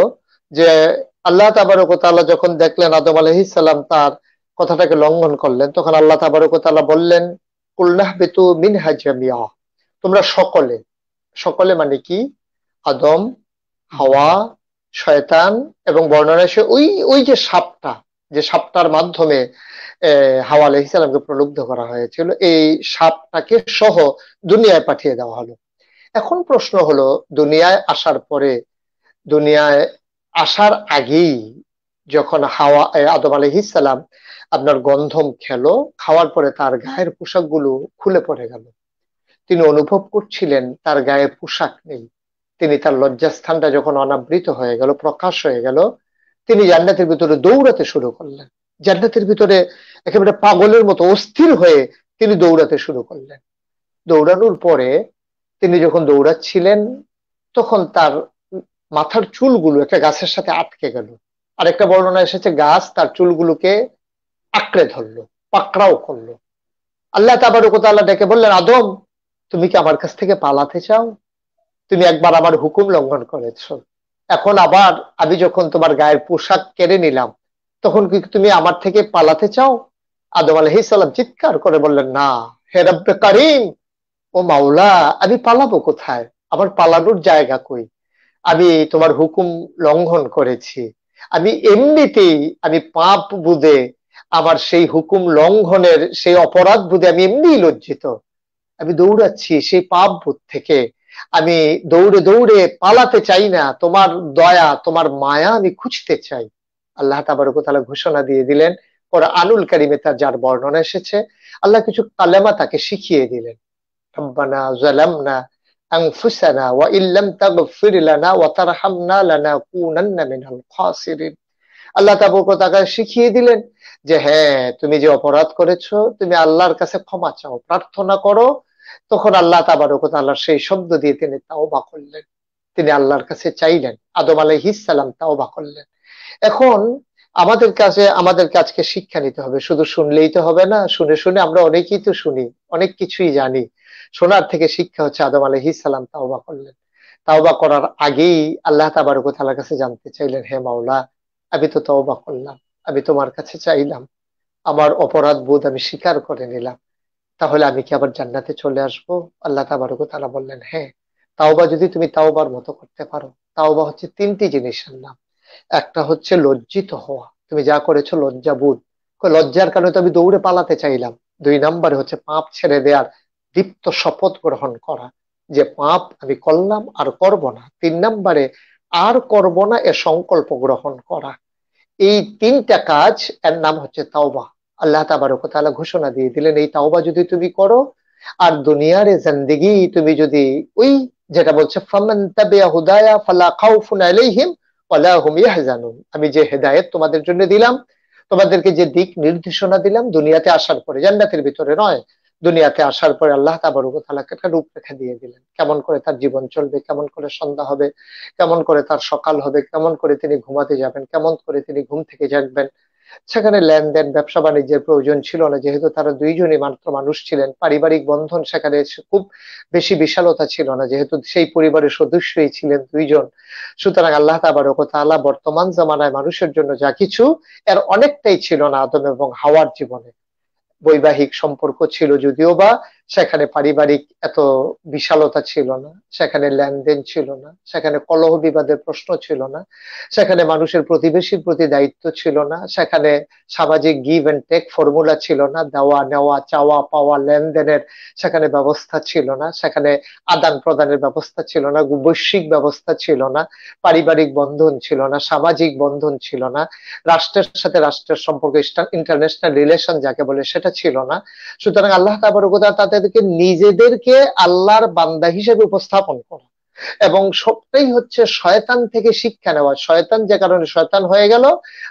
যে আল্লাহ তাবারকালা যখন দেখলেন আদম আলহি সালাম তার কথাটাকে লঙ্ঘন করলেন তখন আল্লাহ তাবারকালা বললেন কুল্লাহ বেতু মিন হাজামিয়া তোমরা সকলে সকলে মানে কি আদম হাওয়া শয়তান এবং বর্ণনা ওই ওই যে সাপটা যে সাপটার মাধ্যমে হাওয়া আলহিসামকে প্রলুব্ধ করা হয়েছিল এই সাপটাকে সহ দুনিয়ায় পাঠিয়ে দেওয়া হলো এখন প্রশ্ন হলো দুনিয়ায় আসার পরে দুনিয়ায় আসার আগেই যখন হাওয়া আদম আলহিসাল্লাম আপনার গন্ধম খেলো খাওয়ার পরে তার গায়ের পোশাকগুলো খুলে পড়ে গেল তিনি অনুভব করছিলেন তার গায়ে পোশাক নেই তিনি তার লজ্জাস্থানটা যখন অনাবৃত হয়ে গেল প্রকাশ হয়ে গেল তিনি জান্নাতের ভিতরে দৌড়াতে শুরু করলেন জান্নাতের ভিতরে একেবারে পাগলের মতো অস্থির হয়ে তিনি দৌড়াতে শুরু করলেন দৌড়ানোর পরে তিনি যখন দৌড়াচ্ছিলেন তখন তার মাথার চুলগুলো একটা গাছের সাথে আটকে গেল একটা বর্ণনা এসেছে গাছ তার চুলগুলোকে আঁকড়ে ধরলো পাকড়াও করলো আল্লাহ আল্লাহ ডেকে বললেন আদম তুমি কি আমার কাছ থেকে পালাতে চাও তুমি একবার আমার হুকুম লঙ্ঘন করেছ এখন আবার আমি যখন তোমার গায়ের পোশাক কেড়ে নিলাম তখন কি তুমি আমার থেকে পালাতে চাও আদম আলহি সাল্লাম চিৎকার করে বললেন না হে রব্বে করিম ও মাওলা আমি পালাবো কোথায় আমার পালানোর জায়গা কই আমি তোমার হুকুম লঙ্ঘন করেছি আমি এমনিতেই আমি পাপ বুঝে আমার সেই হুকুম লঙ্ঘনের সেই অপরাধ বুঝে আমি এমনি লজ্জিত আমি দৌড়াচ্ছি সেই পাপ বুধ থেকে আমি দৌড়ে দৌড়ে পালাতে চাই না তোমার দয়া তোমার মায়া আমি খুঁজতে চাই আল্লাহ তাবার ঘোষণা দিয়ে দিলেন আনুল কারিমে তার যার বর্ণনা এসেছে আল্লাহ কিছু কালেমা তাকে শিখিয়ে দিলেন রব্বানা জালামনা ওয়া ইল্লাম তাগফির লানা ওয়া তারহামনা মিনাল খাসিরিন আল্লাহ তাকে শিখিয়ে দিলেন যে হ্যাঁ তুমি যে অপরাধ করেছো তুমি আল্লাহর কাছে ক্ষমা চাও প্রার্থনা করো তখন আল্লাহ তাবারক তাল্লাহ সেই শব্দ দিয়ে তিনি তাও বা করলেন তিনি আল্লাহর কাছে চাইলেন আদম তাও বা করলেন এখন আমাদের কাছে আমাদের কাজকে শিক্ষা নিতে হবে শুধু শুনলেই তো হবে না শুনে শুনে আমরা অনেকেই তো শুনি অনেক কিছুই জানি শোনার থেকে শিক্ষা হচ্ছে আদম আলহি সালাম তাওবা করলেন তাওবা করার আগেই আল্লাহ তাবারক তালার কাছে জানতে চাইলেন হে মাওলা আমি তো তওবা করলাম আমি তোমার কাছে চাইলাম আমার অপরাধ বোধ আমি স্বীকার করে নিলাম তাহলে আমি কি আবার জান্নাতে চলে আসবো আল্লাহ তাবারক তালা বললেন হ্যাঁ তাওবা যদি তুমি তাওবার মতো করতে পারো তাওবা হচ্ছে তিনটি জিনিসের নাম একটা হচ্ছে লজ্জিত হওয়া তুমি যা করেছো লজ্জা বোধ লজ্জার কারণে তো আমি দৌড়ে পালাতে চাইলাম দুই নম্বরে হচ্ছে পাপ ছেড়ে দেওয়ার দীপ্ত শপথ গ্রহণ করা যে পাপ আমি করলাম আর করব না তিন নম্বরে আর করব না এ সংকল্প গ্রহণ করা এই তিনটা কাজ এর নাম হচ্ছে তাওবা আল্লাহ তাহলে ঘোষণা দিয়ে দিলেন এই তাওবা যদি তুমি করো আর দুনিয়ারে জিন্দিগি তুমি যদি ওই যেটা বলছে ফামান তাবিয়া হুদায়া ফালা খাউফুন আলাইহিম আমি যে হেদায়ত তোমাদের জন্য দিলাম তোমাদেরকে যে দিক নির্দেশনা দিলাম দুনিয়াতে আসার পরে জান্নাতের ভিতরে নয় দুনিয়াতে আসার পরে আল্লাহ তাবারুকতালাকে একটা রূপরেখা দিয়ে দিলেন কেমন করে তার জীবন চলবে কেমন করে সন্ধ্যা হবে কেমন করে তার সকাল হবে কেমন করে তিনি ঘুমাতে যাবেন কেমন করে তিনি ঘুম থেকে জাগবেন সেখানে লেনদেন ব্যবসা বাণিজ্যের প্রয়োজন ছিল না যেহেতু তারা দুইজনই মাত্র মানুষ ছিলেন পারিবারিক বন্ধন সেখানে খুব বেশি বিশালতা ছিল না যেহেতু সেই পরিবারের সদস্যই ছিলেন দুইজন সুতরাং আল্লাহ তাবারক তাআলা বর্তমান জামানায় মানুষের জন্য যা কিছু এর অনেকটাই ছিল না আদম এবং হাওয়ার জীবনে বৈবাহিক সম্পর্ক ছিল যদিও বা সেখানে পারিবারিক এত বিশালতা ছিল না সেখানে লেনদেন ছিল না সেখানে কলহ বিবাদের প্রশ্ন ছিল না সেখানে মানুষের প্রতিবেশীর প্রতি দায়িত্ব ছিল না সেখানে সামাজিক গিভ অ্যান্ড টেক ফর্মুলা ছিল না দেওয়া নেওয়া চাওয়া পাওয়া লেনদেনের সেখানে ব্যবস্থা ছিল না সেখানে আদান প্রদানের ব্যবস্থা ছিল না বৈশ্বিক ব্যবস্থা ছিল না পারিবারিক বন্ধন ছিল না সামাজিক বন্ধন ছিল না রাষ্ট্রের সাথে রাষ্ট্রের সম্পর্কে ইন্টারন্যাশনাল রিলেশন যাকে বলে সেটা ছিল না সুতরাং আল্লাহ তাদের তাদেরকে নিজেদেরকে আল্লাহর বান্দা হিসেবে উপস্থাপন করা এবং সবটাই হচ্ছে শয়তান থেকে শিক্ষা নেওয়া শয়তান যে কারণে শয়তান হয়ে গেল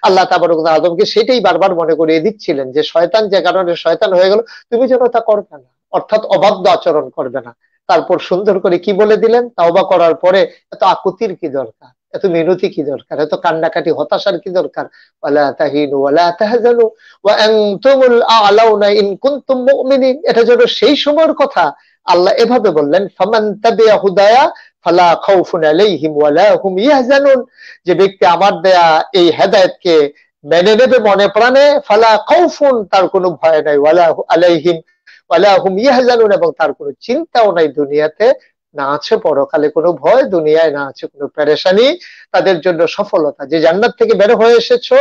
আল্লাহ তাবারক আদমকে সেটাই বারবার মনে করিয়ে দিচ্ছিলেন যে শয়তান যে কারণে শয়তান হয়ে গেল তুমি যেন তা করবে না অর্থাৎ অবাধ্য আচরণ করবে না তারপর সুন্দর করে কি বলে দিলেন তাওবা করার পরে এত আকুতির কি দরকার এত মিনতি কি দরকার এত কান্নাকাটি হতাশার কি দরকার ওয়ালা তাহিনু ওয়ালা তাহজানু ওয়া আনতুমুল আ'লাউনা ইন কুনতুম মুমিনিন এটা যেন সেই সময়ের কথা আল্লাহ এভাবে বললেন ফামান তাবিয়া হুদায়া ফালা খাউফুন আলাইহিম ওয়ালা হুম ইয়াহজানুন যে ব্যক্তি আমার দেয়া এই হেদায়েতকে মেনে নেবে মনে প্রাণে ফালা খাউফুন তার কোনো ভয় নাই ওয়ালা আলাইহিম ওয়ালা হুম ইয়াহজানুন এবং তার কোনো চিন্তাও নাই দুনিয়াতে না আছে পরকালে কোনো ভয় দুনিয়ায় না আছে কোনো প্যারেশানি তাদের জন্য সফলতা যে জান্নাত থেকে বের হয়ে এসেছো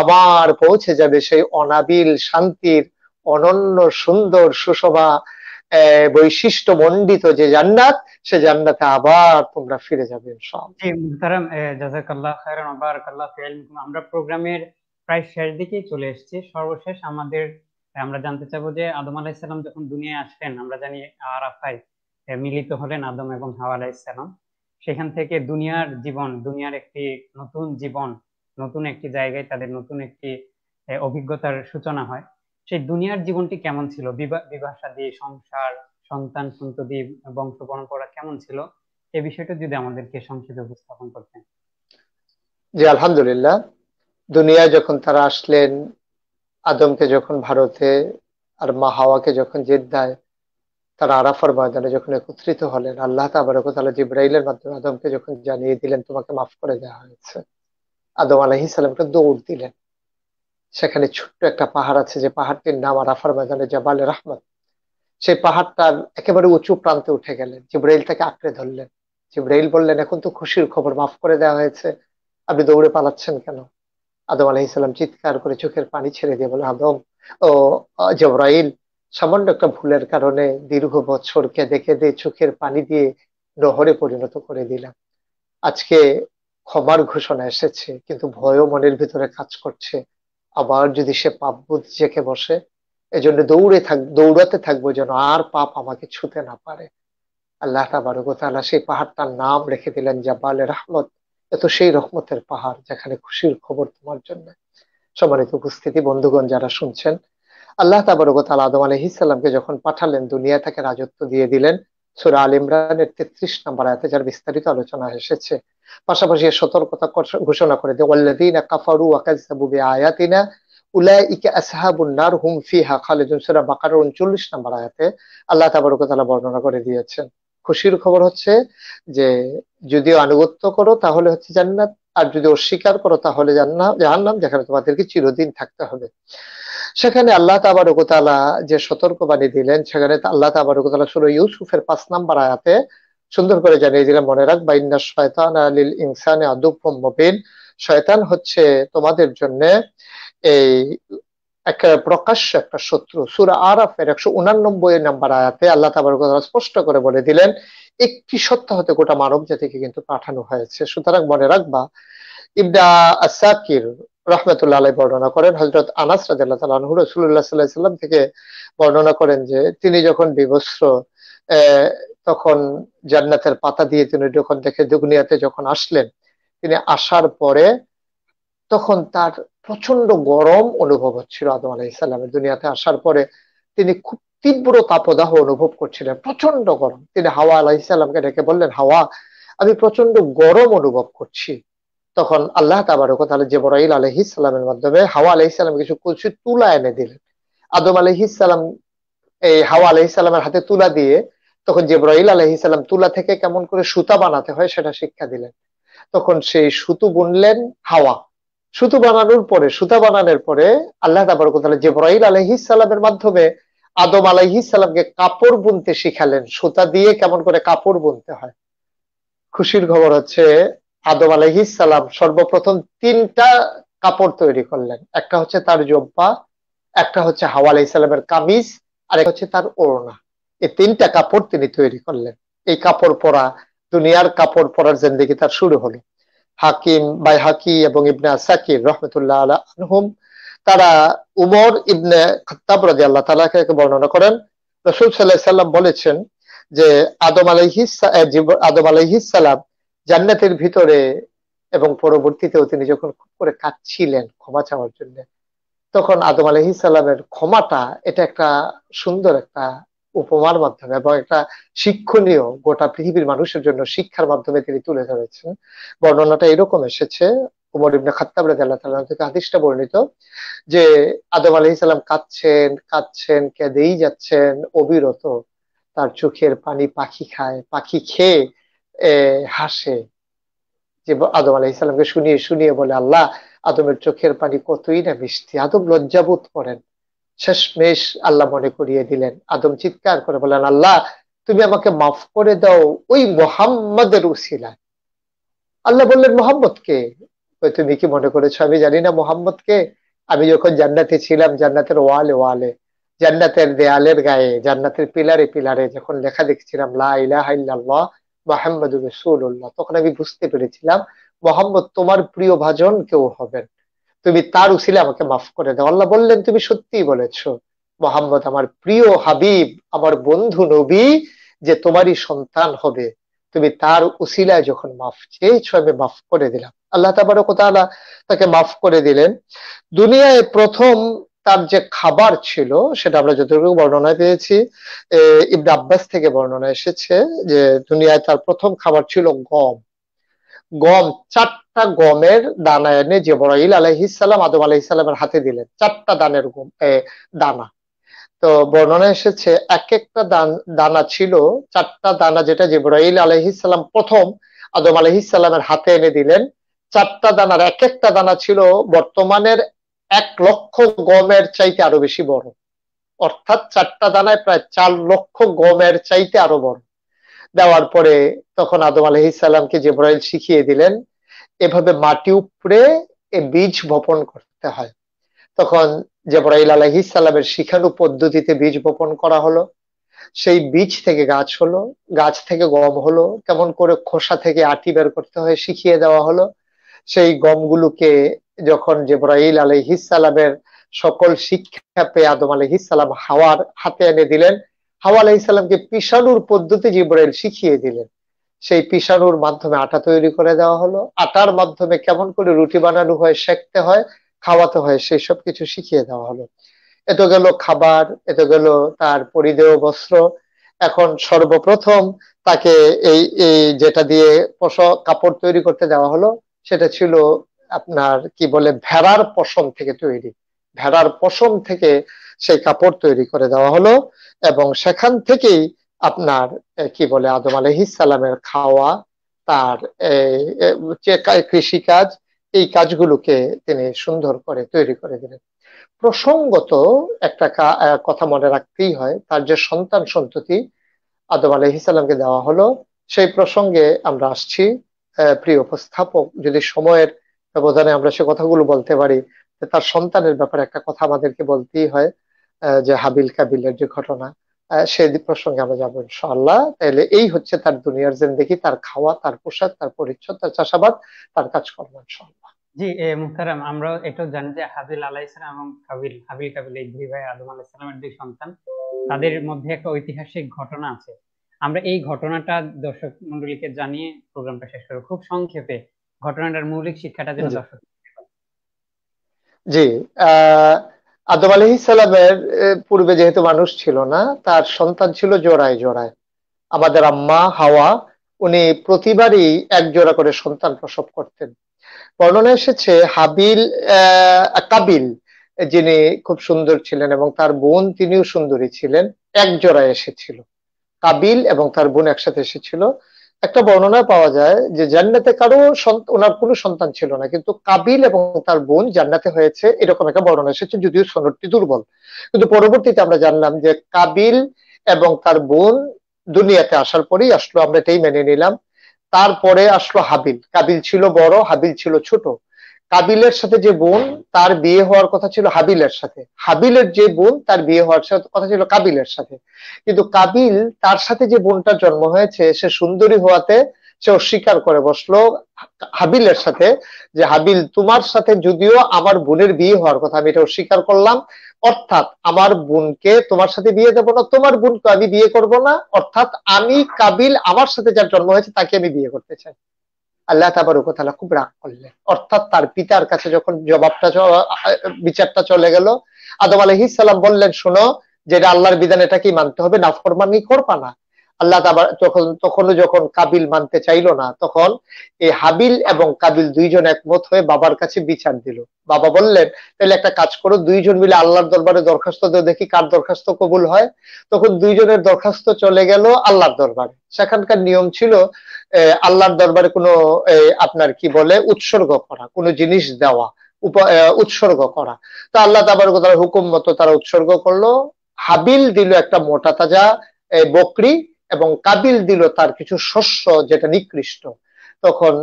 আবার পৌঁছে যাবে সেই অনাবিল শান্তির অনন্য সুন্দর সুশোভা বৈশিষ্ট্য মন্ডিত যে জান্নাত সে জান্নাতে আবার তোমরা ফিরে যাবে আমরা প্রোগ্রামের প্রায় শেষ দিকে চলে এসেছি সর্বশেষ আমাদের আমরা জানতে চাবো যে আদম আলাহিসাল্লাম যখন দুনিয়ায় আসলেন আমরা জানি আরাফায় মিলিত হলেন আদম এবং হাওয়া ইসলাম সেখান থেকে দুনিয়ার জীবন দুনিয়ার একটি নতুন জীবন নতুন একটি জায়গায় তাদের নতুন একটি অভিজ্ঞতার সূচনা হয় সেই দুনিয়ার জীবনটি কেমন ছিল বিবাহ সাদী সংসার সন্তান সন্ততি বংশ পরম্পরা কেমন ছিল এ বিষয়টা যদি আমাদেরকে সংক্ষেপে উপস্থাপন করতেন জি আলহামদুলিল্লাহ দুনিয়া যখন তারা আসলেন আদমকে যখন ভারতে আর মা হাওয়াকে যখন জেদ্দায় তারা আরাফার ময়দানে যখন একত্রিত হলেন আল্লাহ তাবারকতালা জিব্রাইলের মাধ্যমে আদমকে যখন জানিয়ে দিলেন তোমাকে মাফ করে দেওয়া হয়েছে আদম আলহি সালামকে দৌড় দিলেন সেখানে ছোট্ট একটা পাহাড় আছে যে পাহাড়টির নাম আরাফার ময়দানে জবাল রাহমত সেই পাহাড়টার একেবারে উঁচু প্রান্তে উঠে গেলেন জিব্রাইল তাকে আঁকড়ে ধরলেন জিব্রাইল বললেন এখন তো খুশির খবর মাফ করে দেওয়া হয়েছে আপনি দৌড়ে পালাচ্ছেন কেন আদম আলাহিসাল্লাম চিৎকার করে চোখের পানি ছেড়ে দিয়ে বলে আদম ও জবরাইল সামান্য একটা ভুলের কারণে দীর্ঘ বছর কেঁদে কেঁদে চোখের পানি দিয়ে নহরে পরিণত করে দিলাম আজকে ক্ষমার ঘোষণা এসেছে কিন্তু ভয়ও মনের ভিতরে কাজ করছে আবার যদি সে পাপ বুধ জেঁকে বসে এজন্য দৌড়ে থাক দৌড়াতে থাকবো যেন আর পাপ আমাকে ছুতে না পারে আল্লাহ তাবারকতালা সেই পাহাড়টার নাম রেখে দিলেন জাবালের রহমত এত সেই রহমতের পাহাড় যেখানে খুশির খবর তোমার জন্য সম্মানিত উপস্থিতি বন্ধুগণ যারা শুনছেন আল্লাহ তাবরকতাল আদম আলহিসাল্লামকে যখন পাঠালেন দুনিয়া তাকে রাজত্ব দিয়ে দিলেন সুরা আল ইমরানের তেত্রিশ নম্বর আয়াতে যার বিস্তারিত আলোচনা এসেছে পাশাপাশি সতর্কতা ঘোষণা করে দেয় ওয়াল্লাদিনা কাফারু আকাজাবু বি আয়াতিনা উলাইকা আসহাবুন নার হুম ফিহা খালিদুন সূরা বাকারার 39 নম্বর আয়াতে আল্লাহ তাবারক তাআলা বর্ণনা করে দিয়েছেন খুশির খবর হচ্ছে যে যদিও আনুগত্য করো তাহলে হচ্ছে জান্নাত আর যদি অস্বীকার করো তাহলে জাহান্নাম যেখানে তোমাদেরকে চিরদিন থাকতে হবে সেখানে আল্লাহ তাবারকতালা যে সতর্কবাণী দিলেন সেখানে আল্লাহ তাবারকতালা শুরু ইউসুফের পাঁচ নাম্বার আয়াতে সুন্দর করে জানিয়ে দিলেন মনে রাখ বা ইন্না শয়তান আলিল ইনসানে আদুফম শয়তান হচ্ছে তোমাদের জন্য এই একটা প্রকাশ্য একটা শত্রু সুরা আরাফের একশো উনানব্বই নাম্বার আয়াতে আল্লাহ তাবারকতালা স্পষ্ট করে বলে দিলেন একটি সত্তা হতে গোটা মানব জাতিকে কিন্তু পাঠানো হয়েছে সুতরাং মনে রাখবা ইবদা আসাকির রহমতুল্লাহ আলাই বর্ণনা করেন হজরত আনাস রাজাল্লাহ রসুল্লাহ সাল্লাহ সাল্লাম থেকে বর্ণনা করেন যে তিনি যখন বিবস্ত্র তখন জান্নাতের পাতা দিয়ে তিনি যখন দেখে দুগনিয়াতে যখন আসলেন তিনি আসার পরে তখন তার প্রচন্ড গরম অনুভব হচ্ছিল আদম আলাইসাল্লামের দুনিয়াতে আসার পরে তিনি খুব তীব্র তাপদাহ অনুভব করছিলেন প্রচন্ড গরম তিনি হাওয়া আলাহিসাল্লামকে ডেকে বললেন হাওয়া আমি প্রচন্ড গরম অনুভব করছি তখন আল্লাহ তাবারক তাহলে জেবরাইল আলহি ইসলামের মাধ্যমে হাওয়া আলহি ইসলামকে কিছু কুলসি তুলা এনে দিলেন আদম আলহি ইসলাম এই হাওয়া আলহি ইসলামের হাতে তুলা দিয়ে তখন জেব্রাইল আলহি ইসলাম তুলা থেকে কেমন করে সুতা বানাতে হয় সেটা শিক্ষা দিলেন তখন সেই সুতু বুনলেন হাওয়া সুতু বানানোর পরে সুতা বানানোর পরে আল্লাহ তাবারক তাহলে জেব্রাইল আলহি ইসলামের মাধ্যমে আদম আলাইহি সালামকে কাপড় বুনতে শিখালেন সুতা দিয়ে কেমন করে কাপড় বুনতে হয় খুশির খবর হচ্ছে আদম আলহিসাল্লাম সর্বপ্রথম তিনটা কাপড় তৈরি করলেন একটা হচ্ছে তার জব্বা একটা হচ্ছে হাওয়া আলাইসাল্লামের কামিজ আর একটা হচ্ছে তার ওড়না এই তিনটা কাপড় তিনি তৈরি করলেন এই কাপড় পরা দুনিয়ার কাপড় পরার জিন্দগি তার শুরু হলো হাকিম বাই হাকি এবং ইবনে সাকির রহমতুল্লাহ আনহুম তারা উমর ইবনে খত্তাব রাজি আল্লাহ তালাকে বর্ণনা করেন রসুল সাল্লাহ সাল্লাম বলেছেন যে আদম আলহিস আদম আলহিসাল্লাম জান্নাতের ভিতরে এবং পরবর্তীতেও তিনি যখন খুব করে কাঁদছিলেন ক্ষমা চাওয়ার জন্য তখন আদম আলহি সাল্লামের ক্ষমাটা এটা একটা সুন্দর একটা উপমার মাধ্যমে এবং একটা শিক্ষণীয় গোটা পৃথিবীর মানুষের জন্য শিক্ষার মাধ্যমে তিনি তুলে ধরেছেন বর্ণনাটা এরকম এসেছে উমর ইবনে খাত্তাব আল্লাহ তাআলা থেকে হাদিসটা বর্ণিত যে আদম আলাইহিস কাঁদছেন কাঁদছেন কেঁদেই যাচ্ছেন অবিরত তার চোখের পানি পাখি খায় পাখি খেয়ে হাসে যে আদম আলাহ ইসলামকে শুনিয়ে শুনিয়ে বলে আল্লাহ আদমের চোখের পানি কতই না মিষ্টি আদম লজ্জাবোধ করেন শেষমেশ আল্লাহ মনে করিয়ে দিলেন আদম চিৎকার করে বলেন আল্লাহ তুমি আমাকে মাফ করে দাও ওই মোহাম্মদের উসিলা আল্লাহ বললেন মোহাম্মদকে ওই তুমি কি মনে করেছো আমি জানি না মোহাম্মদকে আমি যখন জান্নাতে ছিলাম জান্নাতের ওয়ালে ওয়ালে জান্নাতের দেয়ালের গায়ে জান্নাতের পিলারে পিলারে যখন লেখা দেখছিলাম লাহ মাহমুদ রসুল্লাহ তখন আমি বুঝতে পেরেছিলাম মোহাম্মদ তোমার প্রিয় ভাজন কেউ হবেন তুমি তার উসিলে আমাকে মাফ করে দাও আল্লাহ বললেন তুমি সত্যি বলেছ মোহাম্মদ আমার প্রিয় হাবিব আমার বন্ধু নবী যে তোমারই সন্তান হবে তুমি তার উসিলায় যখন মাফ চেয়েছো আমি মাফ করে দিলাম আল্লাহ তাকে মাফ করে দিলেন দুনিয়ায় প্রথম তার যে খাবার ছিল সেটা আমরা যতটুকু বর্ণনা পেয়েছি ইবন আব্বাস থেকে বর্ণনা এসেছে যে দুনিয়ায় তার প্রথম খাবার ছিল গম গম চারটা গমের দানা এনে জেবরাইল আলাইহিসাল্লাম আদম আলাইহিসাল্লামের হাতে দিলেন চারটা দানের গম দানা তো বর্ণনা এসেছে এক একটা দান দানা ছিল চারটা দানা যেটা জিব্রাইল আলহিসাল্লাম প্রথম আদম আলহিসাল্লামের হাতে এনে দিলেন চারটা দানার এক একটা দানা ছিল বর্তমানের এক লক্ষ গমের চাইতে আরো বেশি বড় অর্থাৎ চারটা দানায় প্রায় চার লক্ষ গমের চাইতে আরো বড় দেওয়ার পরে তখন আদম আলহিসাল্লামকে জেব্রাইল শিখিয়ে দিলেন এভাবে মাটি উপরে এ বীজ বপন করতে হয় তখন জেব্রাইল আলহিসাল্লামের শিখানু পদ্ধতিতে বীজ বপন করা হলো সেই বীজ থেকে গাছ হলো গাছ থেকে গম হলো কেমন করে খোসা থেকে আটি বের করতে হয় শিখিয়ে দেওয়া হলো সেই গমগুলোকে যখন জেব্রাইল আলহিসালামের সকল শিক্ষা পেয়ে আদম আলহিসাল্লাম হাওয়ার হাতে এনে দিলেন হাওয়া আলহিসাল্লামকে পিসানুর পদ্ধতি জিব্রাইল শিখিয়ে দিলেন সেই পিসানুর মাধ্যমে আটা তৈরি করে দেওয়া হলো আটার মাধ্যমে কেমন করে রুটি বানানো হয় শেখতে হয় খাওয়াতে হয় সেই সব কিছু শিখিয়ে দেওয়া হলো এত গেল খাবার এত গেল তার পরিদেহ বস্ত্র এখন সর্বপ্রথম তাকে এই এই যেটা দিয়ে পশ কাপড় তৈরি করতে দেওয়া হলো সেটা ছিল আপনার কি বলে ভেড়ার পশম থেকে তৈরি ভেড়ার পশম থেকে সেই কাপড় তৈরি করে দেওয়া হলো এবং সেখান থেকেই আপনার কি বলে আদম সালামের খাওয়া তার কৃষিকাজ এই কাজগুলোকে তিনি সুন্দর করে তৈরি করে দিলেন প্রসঙ্গত একটা কথা মনে রাখতেই হয় তার যে সন্তান সন্ততি আদম আলহিসাল্লামকে দেওয়া হলো সেই প্রসঙ্গে আমরা আসছি প্রিয় উপস্থাপক যদি সময়ের ব্যবধানে আমরা সে কথাগুলো বলতে পারি তার সন্তানের ব্যাপারে একটা কথা আমাদেরকে বলতেই হয় যে হাবিল কাবিলের যে ঘটনা সে প্রসঙ্গে আমরা যাবো ইনশাল্লাহ তাহলে এই হচ্ছে তার দুনিয়ার দেখি তার খাওয়া তার পোশাক তার পরিচ্ছদ তার চাষাবাদ তার কাজকর্ম ইনশাল্লাহ জি মুহতারাম আমরা এটাও জানি যে হাবিল আলাহ ইসলাম এবং কাবিল হাবিল কাবিল এই দুই ভাই আদম আলাহ ইসলামের দুই সন্তান তাদের মধ্যে একটা ঐতিহাসিক ঘটনা আছে আমরা এই ঘটনাটা দর্শক মন্ডলীকে জানিয়ে প্রোগ্রামটা শেষ করবো খুব সংক্ষেপে ঘটনাটার মৌলিক শিক্ষাটা যেন জি আদম আলহি সালামের পূর্বে যেহেতু মানুষ ছিল না তার সন্তান ছিল জোড়ায় জোড়ায় আমাদের আম্মা হাওয়া উনি প্রতিবারই এক জোড়া করে সন্তান প্রসব করতেন বর্ণনা এসেছে হাবিল কাবিল যিনি খুব সুন্দর ছিলেন এবং তার বোন তিনিও সুন্দরী ছিলেন এক জোড়ায় এসেছিল কাবিল এবং তার বোন একসাথে এসেছিল একটা বর্ণনা পাওয়া যায় যে জান্নাতে কারো ওনার কোনো সন্তান ছিল না কিন্তু কাবিল এবং তার বোন জান্নাতে হয়েছে এরকম একটা বর্ণনা এসেছে যদিও সনদটি দুর্বল কিন্তু পরবর্তীতে আমরা জানলাম যে কাবিল এবং তার বোন দুনিয়াতে আসার পরেই আসলো আমরা এটাই মেনে নিলাম তারপরে আসলো হাবিল কাবিল ছিল বড় হাবিল ছিল ছোট কাবিলের সাথে যে বোন তার বিয়ে হওয়ার কথা ছিল হাবিলের সাথে হাবিলের যে বোন তার বিয়ে হওয়ার কথা ছিল কাবিলের সাথে কিন্তু কাবিল তার সাথে যে বোনটার জন্ম হয়েছে সে সুন্দরী হওয়াতে সে অস্বীকার করে বসলো হাবিলের সাথে যে হাবিল তোমার সাথে যদিও আমার বোনের বিয়ে হওয়ার কথা আমি এটা অস্বীকার করলাম অর্থাৎ আমার বোনকে তোমার সাথে বিয়ে দেবো না তোমার বোনকে আমি বিয়ে করব না অর্থাৎ আমি কাবিল আমার সাথে যার জন্ম হয়েছে তাকে আমি বিয়ে করতে চাই আল্লাহ তাবারুকতালা খুব রাগ করলেন অর্থাৎ তার পিতার কাছে যখন জবাবটা বিচারটা চলে গেল আদম আলহিসাল্লাম বললেন শোনো যেটা আল্লাহর বিধান এটা কি মানতে হবে না ফরমানি করবা না আল্লাহ তখন তখন যখন কাবিল মানতে চাইল না তখন এই হাবিল এবং কাবিল দুইজন একমত হয়ে বাবার কাছে বিচার দিল বাবা বললেন তাহলে একটা কাজ করো দুইজন মিলে আল্লাহর দরবারে দরখাস্ত দেখি কার দরখাস্ত কবুল হয় তখন দুইজনের দরখাস্ত চলে গেল আল্লাহর দরবারে সেখানকার নিয়ম ছিল আল্লাহর দরবারে কোনো আপনার কি বলে উৎসর্গ করা কোনো জিনিস দেওয়া উৎসর্গ করা তো আল্লাহ তাবার তারা হুকুম মতো তারা উৎসর্গ করলো হাবিল দিল একটা মোটা তাজা বকরি এবং কাবিল দিল তার কিছু শস্য যেটা নিকৃষ্ট তখন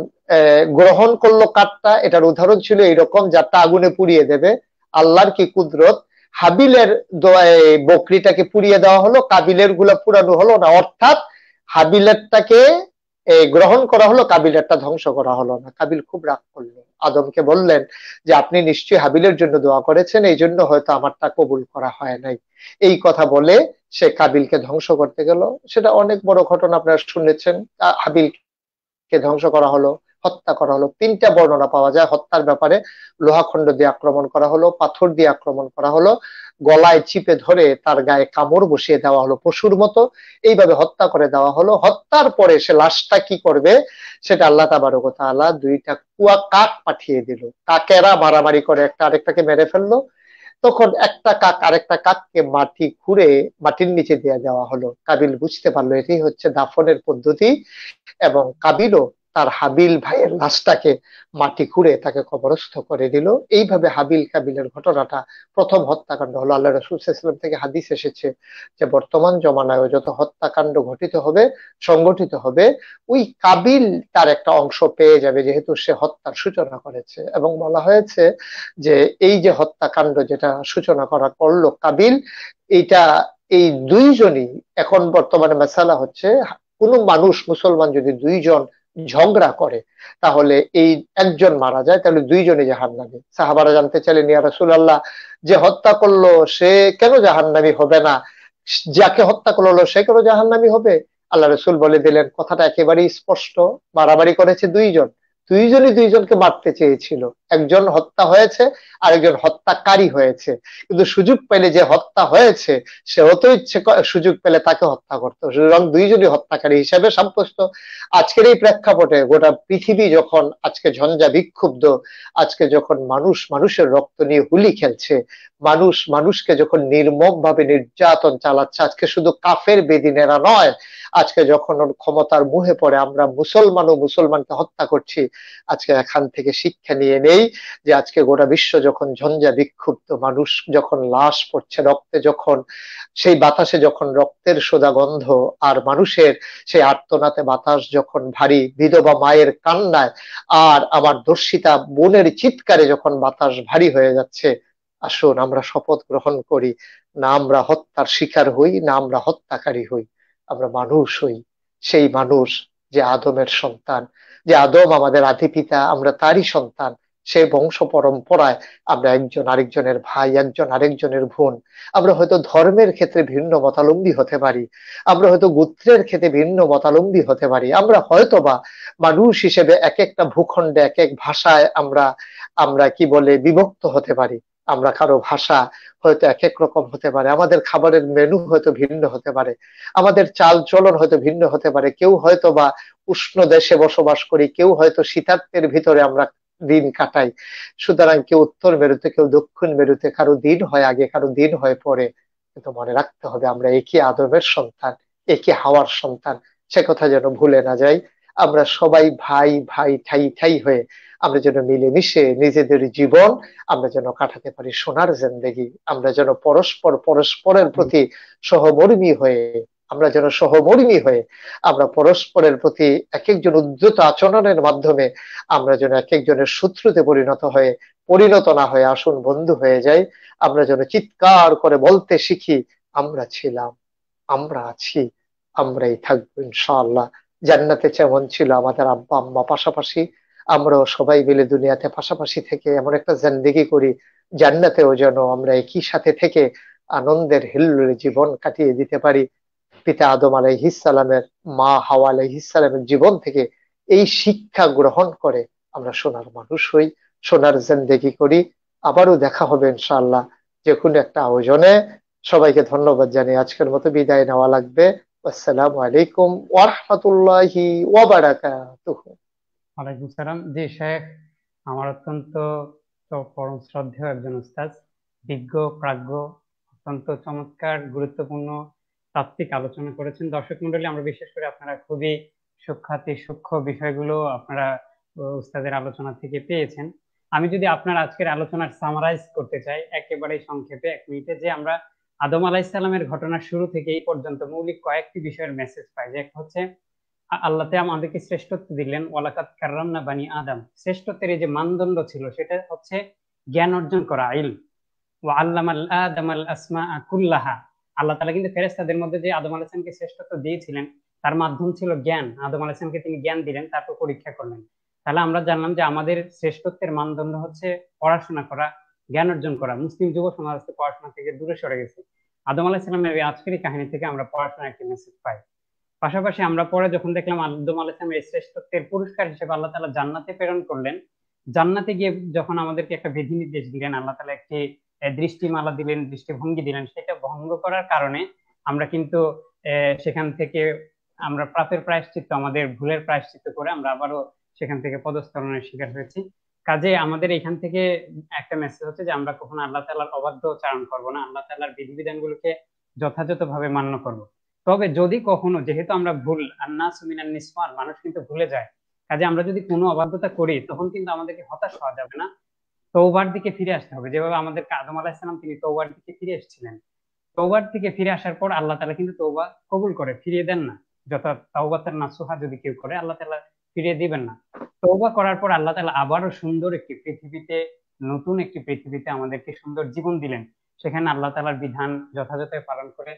গ্রহণ করলো কাঠটা এটার উদাহরণ ছিল এইরকম যারটা আগুনে পুড়িয়ে দেবে আল্লাহর কি কুদরত হাবিলের বকরিটাকে পুড়িয়ে দেওয়া হলো কাবিলের গুলা পুরানো হলো না অর্থাৎ হাবিলেরটাকে গ্রহণ করা হলো কাবিলেরটা ধ্বংস করা হলো না কাবিল খুব রাগ করলো আদমকে বললেন যে আপনি নিশ্চয়ই হাবিলের জন্য দোয়া করেছেন এই জন্য হয়তো আমারটা কবুল করা হয় নাই এই কথা বলে সে কাবিলকে ধ্বংস করতে গেল সেটা অনেক বড় ঘটনা আপনারা শুনেছেন আবিলকে ধ্বংস করা হলো হত্যা করা হলো তিনটা বর্ণনা পাওয়া যায় হত্যার ব্যাপারে লোহাখণ্ড দিয়ে আক্রমণ করা হলো পাথর দিয়ে আক্রমণ করা হলো গলায় চিপে ধরে তার গায়ে কামড় বসিয়ে দেওয়া হলো পশুর মতো এইভাবে হত্যা করে দেওয়া হলো হত্যার পরে সে লাশটা কি করবে সেটা আল্লাহ তাবারক তাআলা দুইটা কুয়া কাক পাঠিয়ে দিল কাকেরা মারামারি করে একটা আরেকটাকে মেরে ফেললো তখন একটা কাক আরেকটা কাককে মাটি খুঁড়ে মাটির নিচে দিয়ে দেওয়া হলো কাবিল বুঝতে পারলো এটি হচ্ছে দাফনের পদ্ধতি এবং কাবিলও তার হাবিল ভাইয়ের লাশটাকে মাটি খুঁড়ে তাকে কবরস্থ করে দিল এইভাবে হাবিল কাবিলের ঘটনাটা প্রথম হত্যাকাণ্ড হলো আল্লাহ রসুলাম থেকে হাদিস এসেছে যে বর্তমান জমানায় যত হত্যাকাণ্ড ঘটিত হবে সংগঠিত হবে ওই কাবিল তার একটা অংশ পেয়ে যাবে যেহেতু সে হত্যার সূচনা করেছে এবং বলা হয়েছে যে এই যে হত্যাকাণ্ড যেটা সূচনা করা করলো কাবিল এইটা এই দুইজনই এখন বর্তমানে মেসালা হচ্ছে কোন মানুষ মুসলমান যদি দুইজন ঝগড়া করে তাহলে এই একজন মারা যায় তাহলে দুইজনে জাহান নামি সাহাবারা জানতে চাইলেন ইয়া রসুল আল্লাহ যে হত্যা করলো সে কেন জাহান নামি হবে না যাকে হত্যা করলো সে কেন জাহান নামি হবে আল্লাহ রসুল বলে দিলেন কথাটা একেবারেই স্পষ্ট মারামারি করেছে দুইজন দুইজনই দুইজনকে মারতে চেয়েছিল একজন হত্যা হয়েছে আরেকজন হত্যাকারী হয়েছে কিন্তু সুযোগ পেলে যে হত্যা হয়েছে সে হতে ইচ্ছে সুযোগ পেলে তাকে হত্যা করতো সুতরাং দুইজনই হত্যাকারী হিসেবে সাব্যস্ত আজকের এই প্রেক্ষাপটে গোটা পৃথিবী যখন আজকে ঝঞ্ঝা বিক্ষুব্ধ আজকে যখন মানুষ মানুষের রক্ত নিয়ে হুলি খেলছে মানুষ মানুষকে যখন নির্মম ভাবে নির্যাতন চালাচ্ছে আজকে শুধু কাফের বেদিনেরা নয় আজকে যখন ক্ষমতার মুহে পড়ে আমরা মুসলমান ও মুসলমানকে হত্যা করছি আজকে এখান থেকে শিক্ষা নিয়ে নেই যে আজকে গোটা বিশ্ব যখন ঝঞ্ঝা বিক্ষুব্ধ মানুষ যখন লাশ পড়ছে রক্তে যখন সেই বাতাসে যখন রক্তের সোদা গন্ধ আর মানুষের সেই আর্তনাতে বাতাস যখন ভারী বিধবা মায়ের কান্নায় আর আমার দর্শিতা বোনের চিৎকারে যখন বাতাস ভারী হয়ে যাচ্ছে আসুন আমরা শপথ গ্রহণ করি না আমরা হত্যার শিকার হই না আমরা হত্যাকারী হই আমরা মানুষ হই সেই মানুষ যে আদমের সন্তান যে আদম আমাদের আদি পিতা আমরা তারই সন্তান সেই বংশ পরম্পরায় আমরা একজন আরেকজনের ভাই একজন আরেকজনের বোন আমরা হয়তো ধর্মের ক্ষেত্রে ভিন্ন মতালম্বী হতে পারি আমরা হয়তো গোত্রের ক্ষেত্রে ভিন্ন মতালম্বী হতে পারি আমরা হয়তো বা মানুষ হিসেবে এক একটা ভূখণ্ডে এক এক ভাষায় আমরা আমরা কি বলে বিভক্ত হতে পারি আমরা কারো ভাষা হয়তো এক এক রকম হতে পারে আমাদের খাবারের মেনু হয়তো ভিন্ন হতে পারে আমাদের চাল চলন হয়তো ভিন্ন হতে পারে কেউ হয়তো বা উষ্ণ দেশে বসবাস করি কেউ হয়তো শীতার্থের ভিতরে আমরা দিন কাটাই সুতরাং কেউ উত্তর মেরুতে কেউ দক্ষিণ মেরুতে কারো দিন হয় আগে কারো দিন হয় পরে কিন্তু মনে রাখতে হবে আমরা একই আদমের সন্তান একই হাওয়ার সন্তান সে কথা যেন ভুলে না যাই আমরা সবাই ভাই ভাই ঠাই ঠাই হয়ে আমরা যেন মিলেমিশে নিজেদের জীবন আমরা যেন কাটাতে পারি সোনার জেন্দেগি আমরা যেন পরস্পর পরস্পরের প্রতি সহমর্মী হয়ে আমরা যেন সহমর্মী হয়ে আমরা পরস্পরের প্রতি এক একজন উদ্যত আচরণের মাধ্যমে আমরা যেন এক একজনের শত্রুতে পরিণত হয়ে পরিণত না হয়ে আসুন বন্ধু হয়ে যাই আমরা যেন চিৎকার করে বলতে শিখি আমরা ছিলাম আমরা আছি আমরাই থাকবো ইনশাআল্লাহ জান্নাতে যেমন ছিল আমাদের আব্বা আম্মা পাশাপাশি আমরাও সবাই মিলে দুনিয়াতে পাশাপাশি থেকে এমন একটা জেন্দিগি করি জান্নাতেও যেন আমরা একই সাথে থেকে আনন্দের হিল্লোড়ে জীবন কাটিয়ে দিতে পারি পিতা আদম আলাইহিসালামের মা হাওয়া আলাইহিসালামের জীবন থেকে এই শিক্ষা গ্রহণ করে আমরা সোনার মানুষ হই সোনার জেন্দেগি করি আবারও দেখা হবে ইনশাআল্লাহ যে কোনো একটা আয়োজনে সবাইকে ধন্যবাদ জানিয়ে আজকের মতো বিদায় নেওয়া লাগবে আসসালামু আলাইকুম ওয়ারহমতুল্লাহি ওয়াবারাকাতুহু ওয়ালাইকুম সালাম জি শেখ আমার অত্যন্ত পরম শ্রদ্ধেয় একজন উস্তাদ বিজ্ঞ প্রাজ্ঞ অত্যন্ত চমৎকার গুরুত্বপূর্ণ তাত্ত্বিক আলোচনা করেছেন দর্শক মন্ডলী আমরা বিশেষ করে আপনারা খুবই সূক্ষাতি সূক্ষ্ম বিষয়গুলো আপনারা উস্তাদের আলোচনা থেকে পেয়েছেন আমি যদি আপনার আজকের আলোচনার সামারাইজ করতে চাই একেবারে সংক্ষেপে এক মিনিটে যে আমরা আদম আলাইসালামের ঘটনা শুরু থেকে এই পর্যন্ত মৌলিক কয়েকটি বিষয়ের মেসেজ পাই যে এক হচ্ছে আল্লাহতে আমাদেরকে শ্রেষ্ঠত্ব দিলেন ওয়ালাকাত কার্রামনা বানী আদম শ্রেষ্ঠত্বের যে মানদণ্ড ছিল সেটা হচ্ছে জ্ঞান অর্জন করা আইল ও আল্লাহ আদম আল আসমা কুল্লাহা আল্লাহ তালা কিন্তু ফেরেস্তাদের মধ্যে যে আদম আলাইসলামকে শ্রেষ্ঠত্ব দিয়েছিলেন তার মাধ্যম ছিল জ্ঞান আদম আলাইসলামকে তিনি জ্ঞান দিলেন তারপর পরীক্ষা করলেন তাহলে আমরা জানলাম যে আমাদের শ্রেষ্ঠত্বের মানদণ্ড হচ্ছে পড়াশোনা করা জ্ঞান অর্জন করা মুসলিম যুব সমাজ পড়াশোনা থেকে দূরে সরে গেছে আদম আলাহিসাল্লামের এই আজকের কাহিনী থেকে আমরা পড়াশোনা একটি মেসেজ পাই পাশাপাশি আমরা পরে যখন দেখলাম আদম আলাহিসামের এই শ্রেষ্ঠত্বের পুরস্কার হিসেবে আল্লাহ তালা জান্নাতে প্রেরণ করলেন জান্নাতে গিয়ে যখন আমাদেরকে একটা বিধি নির্দেশ দিলেন আল্লাহ তালা একটি দৃষ্টিমালা দিলেন দৃষ্টিভঙ্গি দিলেন সেটা ভঙ্গ করার কারণে আমরা কিন্তু সেখান থেকে আমরা প্রাপের প্রায়শ্চিত্ত আমাদের ভুলের প্রায়শ্চিত্ত করে আমরা আবারও সেখান থেকে পদস্থলনের শিকার হয়েছি কাজে আমাদের এখান থেকে একটা মেসেজ হচ্ছে যে আমরা কখনো আল্লাহ তালার অবাধ্য চারণ করব না আল্লাহ তালার বিধিবিধানগুলোকে যথাযথভাবে মান্য করব তবে যদি কখনো যেহেতু আমরা ভুল আন্না সুমিনার নিসমার মানুষ কিন্তু ভুলে যায় কাজে আমরা যদি কোনো অবাধ্যতা করি তখন কিন্তু আমাদেরকে হতাশ হওয়া যাবে না তৌবার দিকে ফিরে আসতে হবে যেভাবে আমাদের আদম আলাহিসাল্লাম তিনি তৌবার দিকে ফিরে এসেছিলেন তৌবার দিকে ফিরে আসার পর আল্লাহ তালা কিন্তু তৌবা কবুল করে ফিরিয়ে দেন না যথা তাওবাতের নাসুহা যদি কেউ করে আল্লাহ তালা ফিরিয়ে দিবেন না তৌবা করার পর আল্লাহ তালা আবারও সুন্দর একটি পৃথিবীতে নতুন একটি পৃথিবীতে আমাদেরকে সুন্দর জীবন দিলেন সেখানে আল্লাহ তালার বিধান যথাযথ পালন করে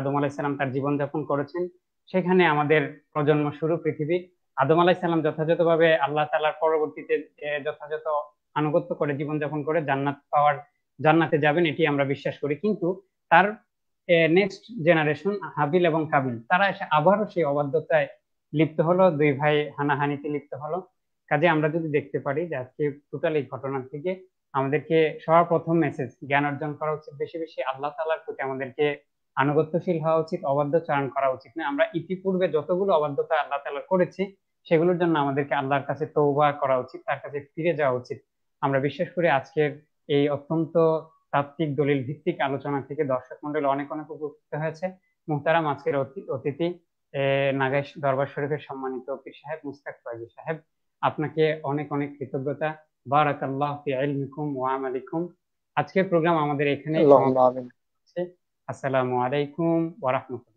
আদম আলাইসাল্লাম তার জীবন যাপন করেছেন সেখানে আমাদের প্রজন্ম শুরু পৃথিবীর আদম আলাইসাল্লাম যথাযথভাবে আল্লাহ তালার পরবর্তীতে যথাযথ আনুগত্য করে জীবনযাপন করে জান্নাত পাওয়ার জান্নাতে যাবেন এটি আমরা বিশ্বাস করি কিন্তু তার নেক্সট জেনারেশন হাবিল এবং কাবিল তারা এসে আবারও সেই অবাধ্যতায় লিপ্ত হলো দুই ভাই হানাহানিতে লিপ্ত হলো কাজে আমরা যদি দেখতে পারি যে আজকে টোটাল এই ঘটনার থেকে আমাদেরকে সবার প্রথম মেসেজ জ্ঞান অর্জন করা উচিত বেশি বেশি আল্লাহ তালার প্রতি আমাদেরকে আনুগত্যশীল হওয়া উচিত অবাধ্য চারণ করা উচিত না আমরা ইতিপূর্বে যতগুলো অবাধ্যতা আল্লাহ তালা করেছি সেগুলোর জন্য আমাদেরকে আল্লাহর কাছে তৌবা করা উচিত তার কাছে ফিরে যাওয়া উচিত আমরা বিশ্বাস করি আজকের এই অত্যন্ত তাত্ত্বিক দলিল ভিত্তিক আলোচনা থেকে দর্শক মন্ডল অনেক অনেক উপকৃত হয়েছে মুহতারাম আজকের অতিথি নাগেশ দরবার শরীফের সম্মানিত পীর সাহেব মুস্তাক ফয়জি সাহেব আপনাকে অনেক অনেক কৃতজ্ঞতা বারাকাল্লাহ ফি ইলমিকুম ওয়া আমালিকুম আজকের প্রোগ্রাম আমাদের এখানে আসসালামু আলাইকুম ওয়া রাহমাতুল্লাহ